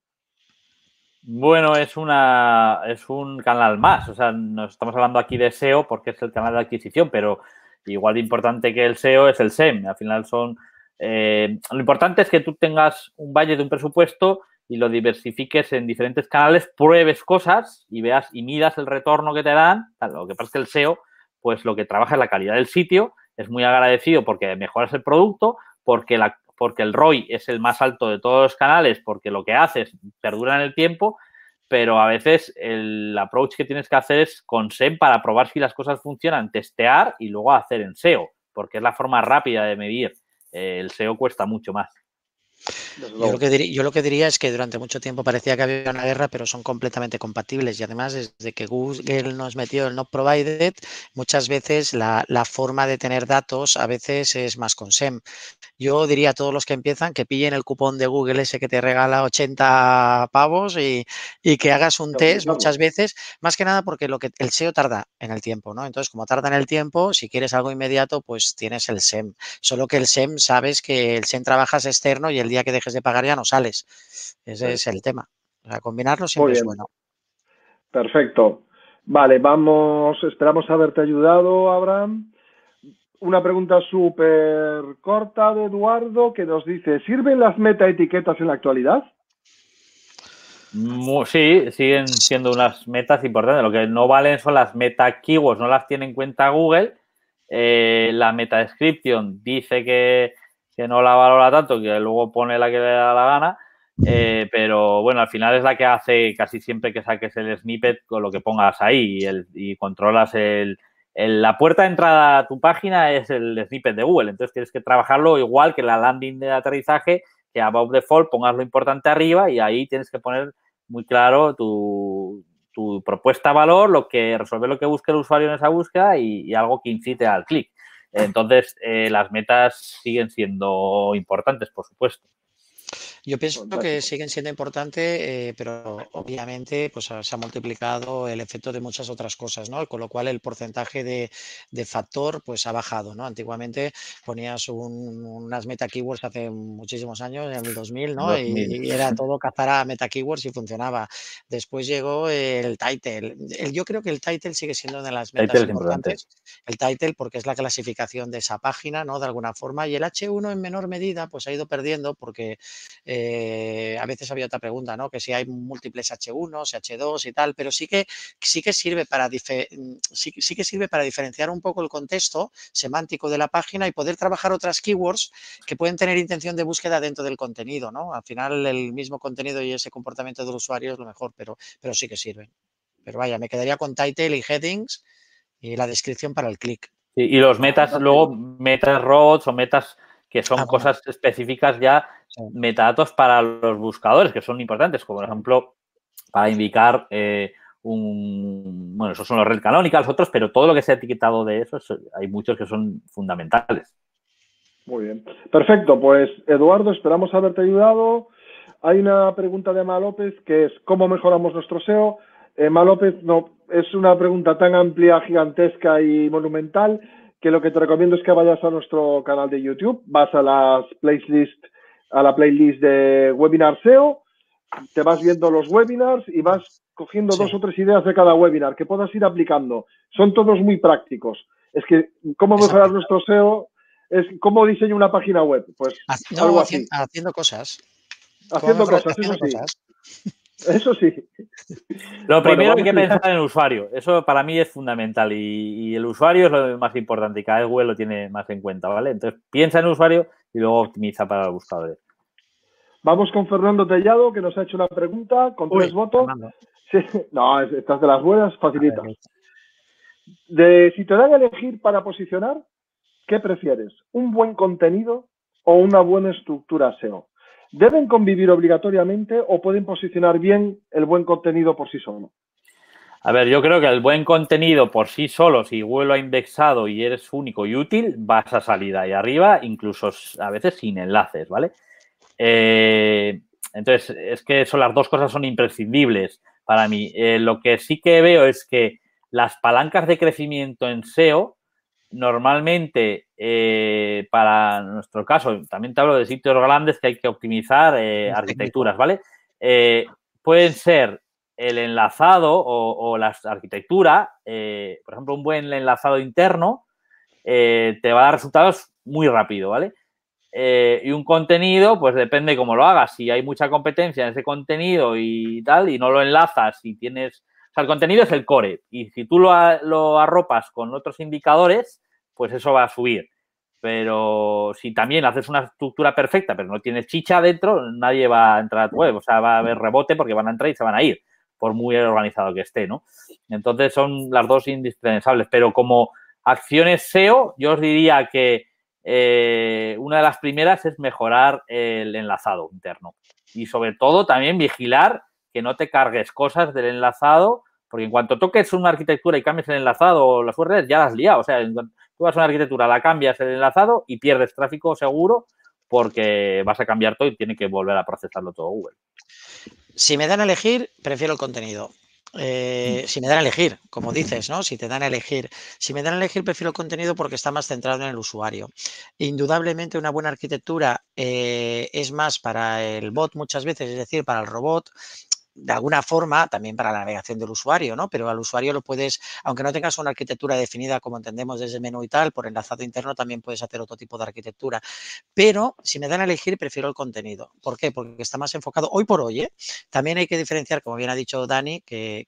Bueno, es, una, es un canal más. O sea, nos estamos hablando aquí de SEO porque es el canal de adquisición, pero igual de importante que el SEO es el SEM. Al final son. Eh, lo importante es que tú tengas un valle de un presupuesto y lo diversifiques en diferentes canales, pruebes cosas y veas y midas el retorno que te dan. Lo que pasa es que el SEO, pues lo que trabaja es la calidad del sitio, es muy agradecido porque mejoras el producto, porque la porque el ROI es el más alto de todos los canales, porque lo que haces perdura en el tiempo, pero a veces el approach que tienes que hacer es con SEM para probar si las cosas funcionan, testear y luego hacer en SEO, porque es la forma rápida de medir. Eh, el SEO cuesta mucho más. Yo lo, que diría, es que durante mucho tiempo parecía que había una guerra, pero son completamente compatibles. Y además, desde que Google nos metió el not provided, muchas veces la, forma de tener datos a veces es más con SEM. Yo diría a todos los que empiezan que pillen el cupón de Google ese que te regala 80 pavos y, y que hagas un test muchas veces, más que nada porque lo que el SEO tarda en el tiempo, ¿no? Entonces, como tarda en el tiempo, si quieres algo inmediato, pues tienes el SEM. Solo que el SEM sabes que el SEM trabajas externo y el día que de pagar ya no sales. Ese pues es el tema. O sea, combinarlo siempre es bueno. Perfecto. Vale, vamos, esperamos haberte ayudado, Abraham. Una pregunta súper corta de Eduardo que nos dice, ¿sirven las meta etiquetas en la actualidad? Sí, siguen siendo unas metas importantes. Lo que no valen son las meta keywords, no las tiene en cuenta Google. Eh, la meta description dice que, que no la valora tanto, que luego pone la que le da la gana. Eh, pero bueno, al final es la que hace casi siempre que saques el snippet con lo que pongas ahí y, controlas el, la puerta de entrada a tu página es el snippet de Google. Entonces tienes que trabajarlo igual que la landing de aterrizaje, que above default pongas lo importante arriba y ahí tienes que poner muy claro tu, tu propuesta valor, lo que resolver lo que busque el usuario en esa búsqueda y, y algo que incite al clic. Entonces, eh, las metas siguen siendo importantes, por supuesto. Yo pienso que siguen siendo importantes, eh, pero obviamente pues, ah, se ha multiplicado el efecto de muchas otras cosas, ¿no? Con lo cual el porcentaje de, factor pues, ha bajado, ¿no? Antiguamente ponías unas meta keywords hace muchísimos años, en el 2000, ¿no? Y, era todo cazar a meta keywords y funcionaba. Después llegó el title. yo creo que el title sigue siendo una de las metas importantes. El title porque es la clasificación de esa página, ¿no? De alguna forma. Y el H1 en menor medida pues ha ido perdiendo porque... Eh, a veces había otra pregunta, ¿no? Que si hay múltiples H1, H2 y tal, pero sí que sí que sirve para mm, sí, que sirve para diferenciar un poco el contexto semántico de la página y poder trabajar otras keywords que pueden tener intención de búsqueda dentro del contenido, ¿no? Al final el mismo contenido y ese comportamiento del usuario es lo mejor, pero, pero sí que sirven. Pero vaya, me quedaría con title y headings y la descripción para el clic. Y, los metas, luego metas robots o metas que son ah, cosas específicas ya, metadatos para los buscadores, que son importantes, como por ejemplo, para indicar eh, un, bueno, esos son los red canónicas, otros, pero todo lo que se ha etiquetado de eso, hay muchos que son fundamentales. Muy bien. Perfecto, pues Eduardo, esperamos haberte ayudado. Hay una pregunta de Emma López que es ¿cómo mejoramos nuestro SEO? Emma López no, es una pregunta tan amplia, gigantesca y monumental que lo que te recomiendo es que vayas a nuestro canal de YouTube, vas a las playlist, a la playlist de Webinar SEO, te vas viendo los webinars y vas cogiendo dos o tres ideas de cada webinar que puedas ir aplicando. Son todos muy prácticos. Es que, ¿cómo mejorar nuestro SEO? Es cómo diseño una página web. Pues haciendo, algo haciendo cosas. Haciendo cosas, haciendo eso sí. Lo primero hay que pensar en el usuario. Eso para mí es fundamental y, el usuario es lo más importante y cada web lo tiene más en cuenta, ¿vale? Entonces piensa en el usuario y luego optimiza para los buscadores. Vamos con Fernando Tellado que nos ha hecho una pregunta con tres votos. no, estas de las buenas facilitas. De, si te dan a elegir para posicionar, ¿qué prefieres? ¿Un buen contenido o una buena estructura SEO? ¿Deben convivir obligatoriamente o pueden posicionar bien el buen contenido por sí solo? A ver, yo creo que el buen contenido por sí solo, si vuelo a indexado y eres único y útil, vas a salir ahí arriba, incluso a veces sin enlaces, ¿vale? Eh, entonces, es que son las dos cosas son imprescindibles para mí. Eh, lo que sí que veo es que las palancas de crecimiento en SEO normalmente eh, para nuestro caso, también te hablo de sitios grandes que hay que optimizar eh, arquitecturas, ¿vale? Eh, pueden ser el enlazado o, la arquitectura, por ejemplo, un buen enlazado interno te va a dar resultados muy rápido, ¿vale? y un contenido, pues depende cómo lo hagas. Si hay mucha competencia en ese contenido y tal, y no lo enlazas y tienes... O sea, el contenido es el core. Y si tú lo, lo arropas con otros indicadores, pues eso va a subir. Pero si también haces una estructura perfecta, pero no tienes chicha dentro, nadie va a entrar a tu web. O sea, va a haber mm. rebote porque van a entrar y se van a ir, por muy organizado que esté, ¿no? Entonces son las dos indispensables. Pero como acciones SEO, yo os diría que eh, una de las primeras es mejorar el enlazado interno. Y sobre todo también vigilar que no te cargues cosas del enlazado porque en cuanto toques una arquitectura y cambies el enlazado o las redes, ya las liado. O sea, tú vas a una arquitectura, la cambias el enlazado y pierdes tráfico seguro porque vas a cambiar todo y tiene que volver a procesarlo todo Google. Si me dan a elegir, prefiero el contenido. Eh, mm. si me dan a elegir, como dices, ¿no? Si te dan a elegir. Si me dan a elegir, prefiero el contenido porque está más centrado en el usuario. Indudablemente, una buena arquitectura eh, es más para el bot muchas veces, es decir, para el robot, de alguna forma, también para la navegación del usuario, ¿no? Pero al usuario lo puedes, aunque no tengas una arquitectura definida como entendemos desde el menú y tal, por enlazado interno también puedes hacer otro tipo de arquitectura. Pero si me dan a elegir, prefiero el contenido. ¿Por qué? Porque está más enfocado hoy por hoy. ¿eh? También hay que diferenciar, como bien ha dicho Dani, que,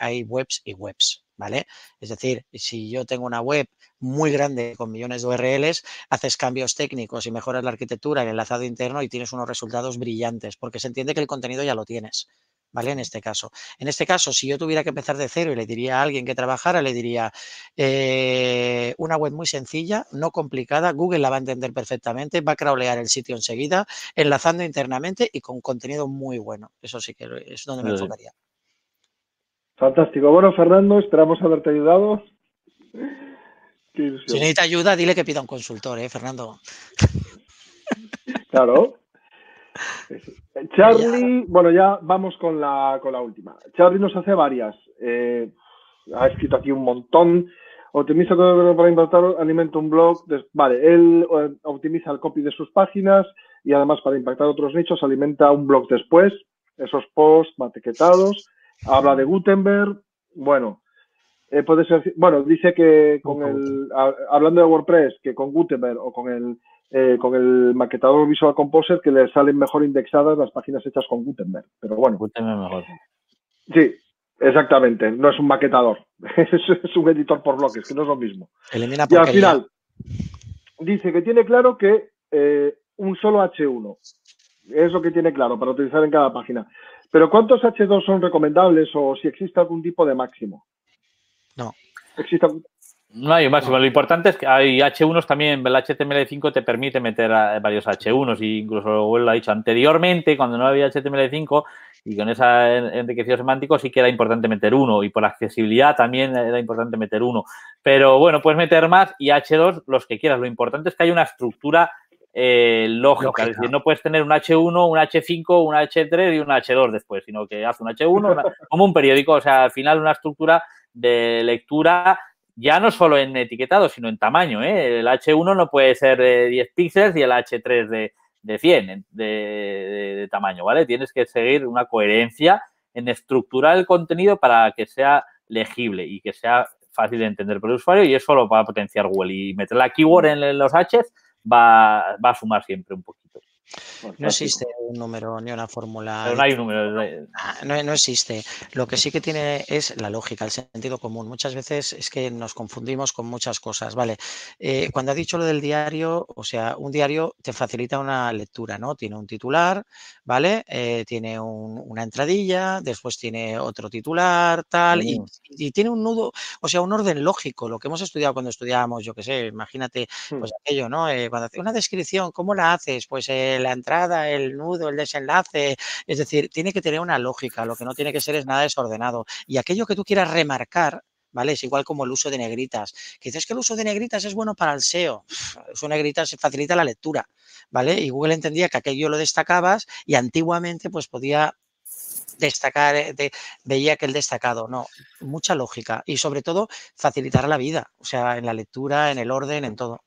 hay webs y webs. ¿Vale? Es decir, si yo tengo una web muy grande con millones de URLs, haces cambios técnicos y mejoras la arquitectura, el enlazado interno y tienes unos resultados brillantes, porque se entiende que el contenido ya lo tienes. ¿vale? En este caso. En este caso, si yo tuviera que empezar de cero y le diría a alguien que trabajara, le diría eh, una web muy sencilla, no complicada, Google la va a entender perfectamente, va a crawlear el sitio enseguida, enlazando internamente y con contenido muy bueno. Eso sí que es donde me enfocaría. Fantástico. Bueno, Fernando, esperamos haberte ayudado. Si necesita ayuda, dile que pida un consultor, ¿eh, Fernando? Claro, Charlie, bueno, ya vamos con la, con la última. Charlie nos hace varias. Eh, ha escrito aquí un montón. Optimiza para impactar, alimenta un blog. vale, él eh, optimiza el copy de sus páginas y además para impactar otros nichos alimenta un blog después. Esos posts matiquetados. Habla de Gutenberg. Bueno, eh, puede ser. Bueno, dice que con el. hablando de WordPress, que con Gutenberg o con el eh, con el maquetador Visual Composer que le salen mejor indexadas las páginas hechas con Gutenberg. Pero bueno. Gutenberg mejor. Sí, exactamente. No es un maquetador. es, un editor por bloques, que no es lo mismo. Elimina y al final, dice que tiene claro que eh, un solo H1 es lo que tiene claro para utilizar en cada página. Pero ¿cuántos H2 son recomendables o si existe algún tipo de máximo? No. ¿Existe algún... No hay más. Lo importante es que hay H1s también. El HTML5 te permite meter varios H1s. E incluso lo ha dicho anteriormente, cuando no había HTML5 y con ese enriquecido semántico, sí que era importante meter uno. Y por accesibilidad también era importante meter uno. Pero bueno, puedes meter más y H2 los que quieras. Lo importante es que hay una estructura eh, lógica. Es decir, no puedes tener un H1, un H5, un H3 y un H2 después, sino que haz un H1 como un periódico. O sea, al final una estructura de lectura ya no solo en etiquetado, sino en tamaño. ¿eh? El H1 no puede ser de 10 píxeles y el H3 de, de 100 de, tamaño, ¿vale? Tienes que seguir una coherencia en estructurar el contenido para que sea legible y que sea fácil de entender por el usuario y eso lo va a potenciar Google. Y meter la keyword en los H va, va a sumar siempre un poquito. Pues no existe un número ni una fórmula. no hay un número. Ah, no, existe. Lo que sí que tiene es la lógica, el sentido común. Muchas veces es que nos confundimos con muchas cosas. Vale, eh, cuando ha dicho lo del diario, o sea, un diario te facilita una lectura, ¿no? Tiene un titular, ¿vale? Eh, tiene una entradilla, después tiene otro titular, tal, mm. y, tiene un nudo, o sea, un orden lógico. Lo que hemos estudiado cuando estudiábamos, yo qué sé, imagínate, pues hmm. aquello, ¿no? Eh, cuando hace una descripción, ¿cómo la haces? Pues. Eh, la entrada, el nudo, el desenlace. Es decir, tiene que tener una lógica, lo que no tiene que ser es nada desordenado. Y aquello que tú quieras remarcar, ¿vale? Es igual como el uso de negritas. Que dices que el uso de negritas es bueno para el SEO. Su negrita se facilita la lectura, ¿vale? Y Google entendía que aquello lo destacabas y antiguamente pues podía destacar, eh, de, veía que el destacado, no, mucha lógica y sobre todo facilitar la vida, o sea, en la lectura, en el orden, en todo.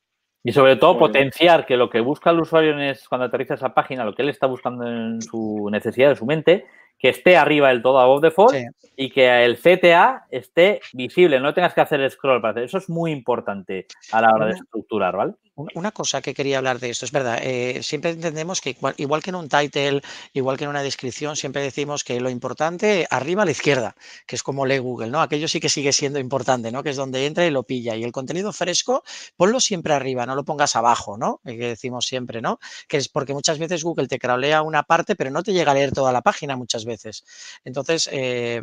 Y sobre todo potenciar que lo que busca el usuario es cuando aterriza esa página, lo que él está buscando en su necesidad, en su mente, que esté arriba del todo above de y que el CTA esté visible, no tengas que hacer scroll para hacer. Eso es muy importante a la hora de estructurar, ¿vale? Una cosa que quería hablar de esto, es verdad, eh, siempre entendemos que igual, que en un title, igual que en una descripción, siempre decimos que lo importante arriba a la izquierda, que es como lee Google, ¿no? Aquello sí que sigue siendo importante, ¿no? Que es donde entra y lo pilla. Y el contenido fresco, ponlo siempre arriba, no lo pongas abajo, ¿no? Eh, que decimos siempre, ¿no? Que es porque muchas veces Google te crawlea una parte, pero no te llega a leer toda la página muchas veces. Entonces, eh,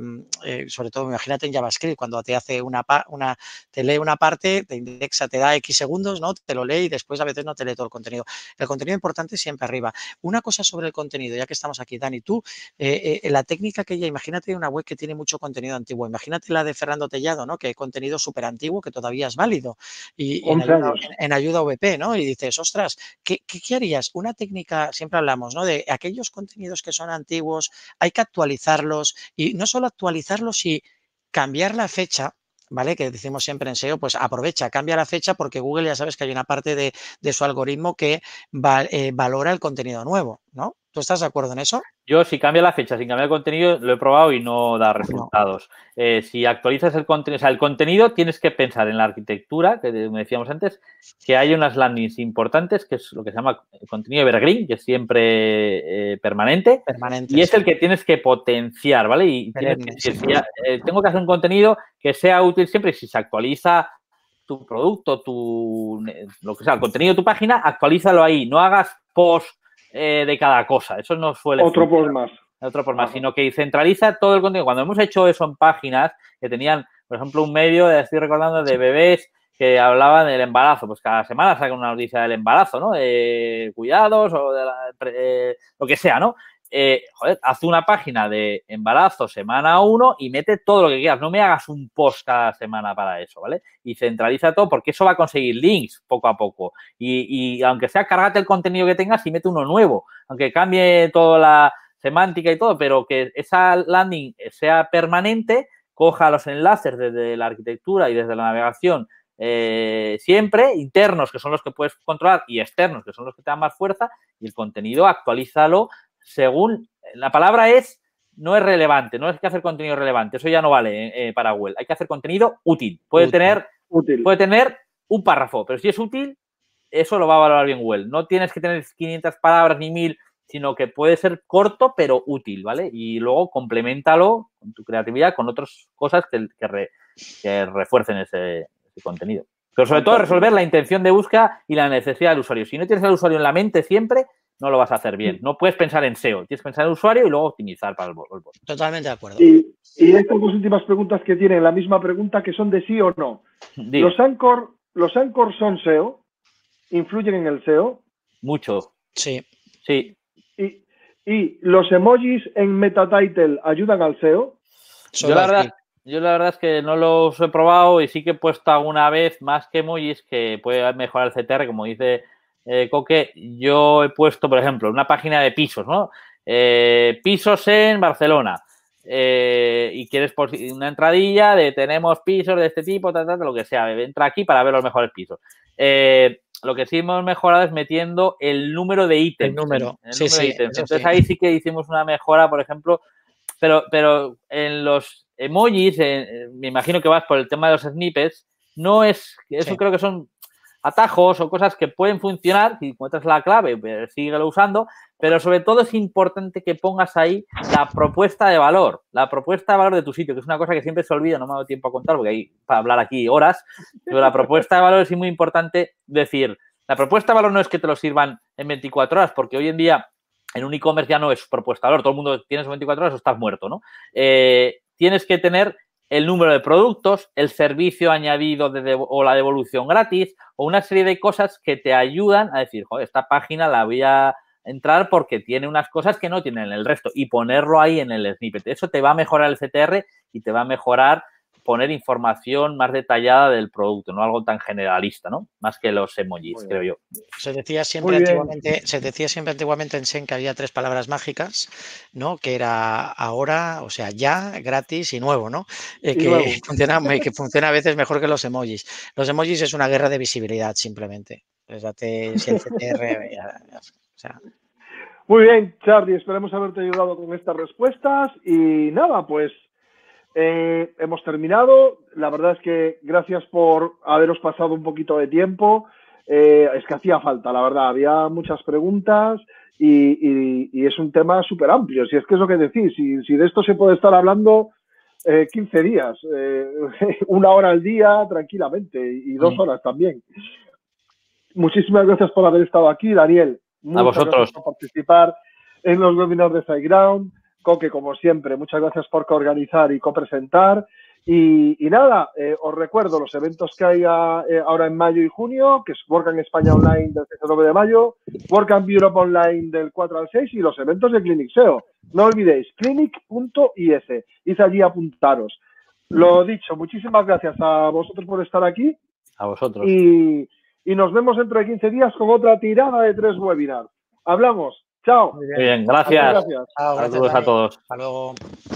sobre todo, imagínate en JavaScript, cuando te hace una, una, te lee una parte, te indexa, te da X segundos, ¿no? Te lo lee y después a veces no te lee todo el contenido. El contenido importante siempre arriba. Una cosa sobre el contenido, ya que estamos aquí, Dani, tú, eh, eh, la técnica que ya, imagínate una web que tiene mucho contenido antiguo, imagínate la de Fernando Tellado, ¿no? Que contenido súper antiguo que todavía es válido. Y, en, ayuda, en, VP, ¿no? Y dices, ostras, ¿qué, ¿qué, harías? Una técnica, siempre hablamos, ¿no? De aquellos contenidos que son antiguos, hay que actualizarlos y no solo actualizarlos y cambiar la fecha ¿vale? Que decimos siempre en SEO, pues aprovecha, cambia la fecha porque Google ya sabes que hay una parte de, su algoritmo que eh, valora el contenido nuevo, ¿no? ¿Tú estás de acuerdo en eso? Yo, si cambia la fecha, sin cambiar el contenido, lo he probado y no da resultados. Eh, si actualizas el contenido, el contenido tienes que pensar en la arquitectura, que me decíamos antes, que hay unas landings importantes, que es lo que se llama contenido evergreen, que es siempre eh, permanente. Permanente. Y es el que tienes que potenciar, ¿vale? Y eh, tengo que hacer un contenido que sea útil siempre si se actualiza tu producto, tu lo que sea, el contenido de tu página, actualízalo ahí. No hagas post eh, de cada cosa. Eso no suele. Otro por más. Otro por más, sino que centraliza todo el contenido. Cuando hemos hecho eso en páginas que tenían, por ejemplo, un medio, estoy recordando, de bebés que hablaban del embarazo, pues cada semana sacan una noticia del embarazo, ¿no? De cuidados o de eh, lo que sea, ¿no? Eh, haz una página de embarazo semana uno y mete todo lo que quieras. No me hagas un post cada semana para eso, ¿vale? Y centraliza todo porque eso va a conseguir links poco a poco. Y, aunque sea, cárgate el contenido que tengas y mete uno nuevo. Aunque cambie toda la semántica y todo, pero que esa landing sea permanente, coja los enlaces desde la arquitectura y desde la navegación eh, siempre, internos que son los que puedes controlar y externos que son los que te dan más fuerza y el contenido actualízalo según eh, la palabra es, no es relevante, no es que hacer contenido relevante, eso ya no vale eh, eh, para Google, hay que hacer contenido útil, puede, Tener, puede tener un párrafo, pero si es útil, eso lo va a valorar bien Google, no tienes que tener 500 palabras ni 1000, sino que puede ser corto pero útil, ¿vale? Y luego complementalo con tu creatividad, con otras cosas que, refuercen ese, ese contenido. Pero sobre todo resolver la intención de búsqueda y la necesidad del usuario. Si no tienes al usuario en la mente siempre, no lo vas a hacer bien. Mm. No puedes pensar en SEO, tienes que pensar en usuario y luego optimizar para el bot. Totalmente de acuerdo. Y, estas dos últimas preguntas que tienen, la misma pregunta que son de sí o no. ¿Los anchor, ¿Los son SEO? ¿Influyen en el SEO? Mucho. Sí. Sí. ¿Y, los emojis en metatitle ayudan al SEO? Yo la, verdad, yo la, verdad, es que no los he probado y sí que he puesto alguna vez más que emojis que puede mejorar el CTR, como dice eh, Coque, yo he puesto, por ejemplo, una página de pisos, ¿no? Eh, pisos en Barcelona. Eh, y quieres una entradilla de tenemos pisos de este tipo, tal, tal, lo que sea. Entra aquí para ver los mejores pisos. Eh, lo que sí hemos mejorado es metiendo el número de ítems. número, Entonces ahí sí que hicimos una mejora, por ejemplo, pero, pero en los emojis, me imagino que vas por el tema de los snippets, no es, eso creo que son atajos o cosas que pueden funcionar, si encuentras la clave, sigue pues, síguelo usando, pero sobre todo es importante que pongas ahí la propuesta de valor, la propuesta de valor de tu sitio, que es una cosa que siempre se olvida, no me ha dado tiempo a contar porque hay para hablar aquí horas, pero la propuesta de valor es muy importante decir, la propuesta de valor no es que te lo sirvan en 24 horas, porque hoy en día en un e-commerce ya no es propuesta de valor, todo el mundo tienes 24 horas o estás muerto, ¿no? Eh, tienes que tener el número de productos, el servicio añadido o la devolución gratis o una serie de cosas que te ayudan a decir, esta página la voy a entrar porque tiene unas cosas que no tienen el resto y ponerlo ahí en el snippet. Eso te va a mejorar el CTR y te va a mejorar poner información más detallada del producto, no algo tan generalista, ¿no? Más que los emojis, creo yo. Se decía siempre antiguamente, se decía siempre antiguamente en Sen que había tres palabras mágicas, ¿no? Que era ahora, o sea, ya, gratis y nuevo, ¿no? Eh, eh, que, Funciona, a veces mejor que los emojis. Los emojis es una guerra de visibilidad, simplemente. el CTR, muy bien, Charlie, esperemos haberte ayudado con estas respuestas y nada, pues eh, hemos terminado. La verdad es que gracias por haberos pasado un poquito de tiempo. Eh, es que hacía falta, la verdad. Había muchas preguntas y, es un tema súper amplio. Si es que es lo que decís, si, de esto se puede estar hablando 15 eh, días, una hora al día tranquilamente y dos horas también. Muchísimas gracias por haber estado aquí, Daniel. A vosotros. por participar en los webinars de SideGround. Coque, como siempre, muchas gracias por coorganizar y copresentar. Y, y nada, eh, os recuerdo los eventos que hay eh, ahora en mayo y junio, que es WordCamp España Online del 9 de mayo, WordCamp Europe Online del 4 al 6 y los eventos de Clinic SEO. No olvidéis, clinic.is, y allí apuntaros. Lo dicho, muchísimas gracias a vosotros por estar aquí. A vosotros. Y, y nos vemos dentro de 15 días con otra tirada de tres webinars. Hablamos. Chao. Muy bien, gracias. Gracias. Saludos a todos. Hasta luego.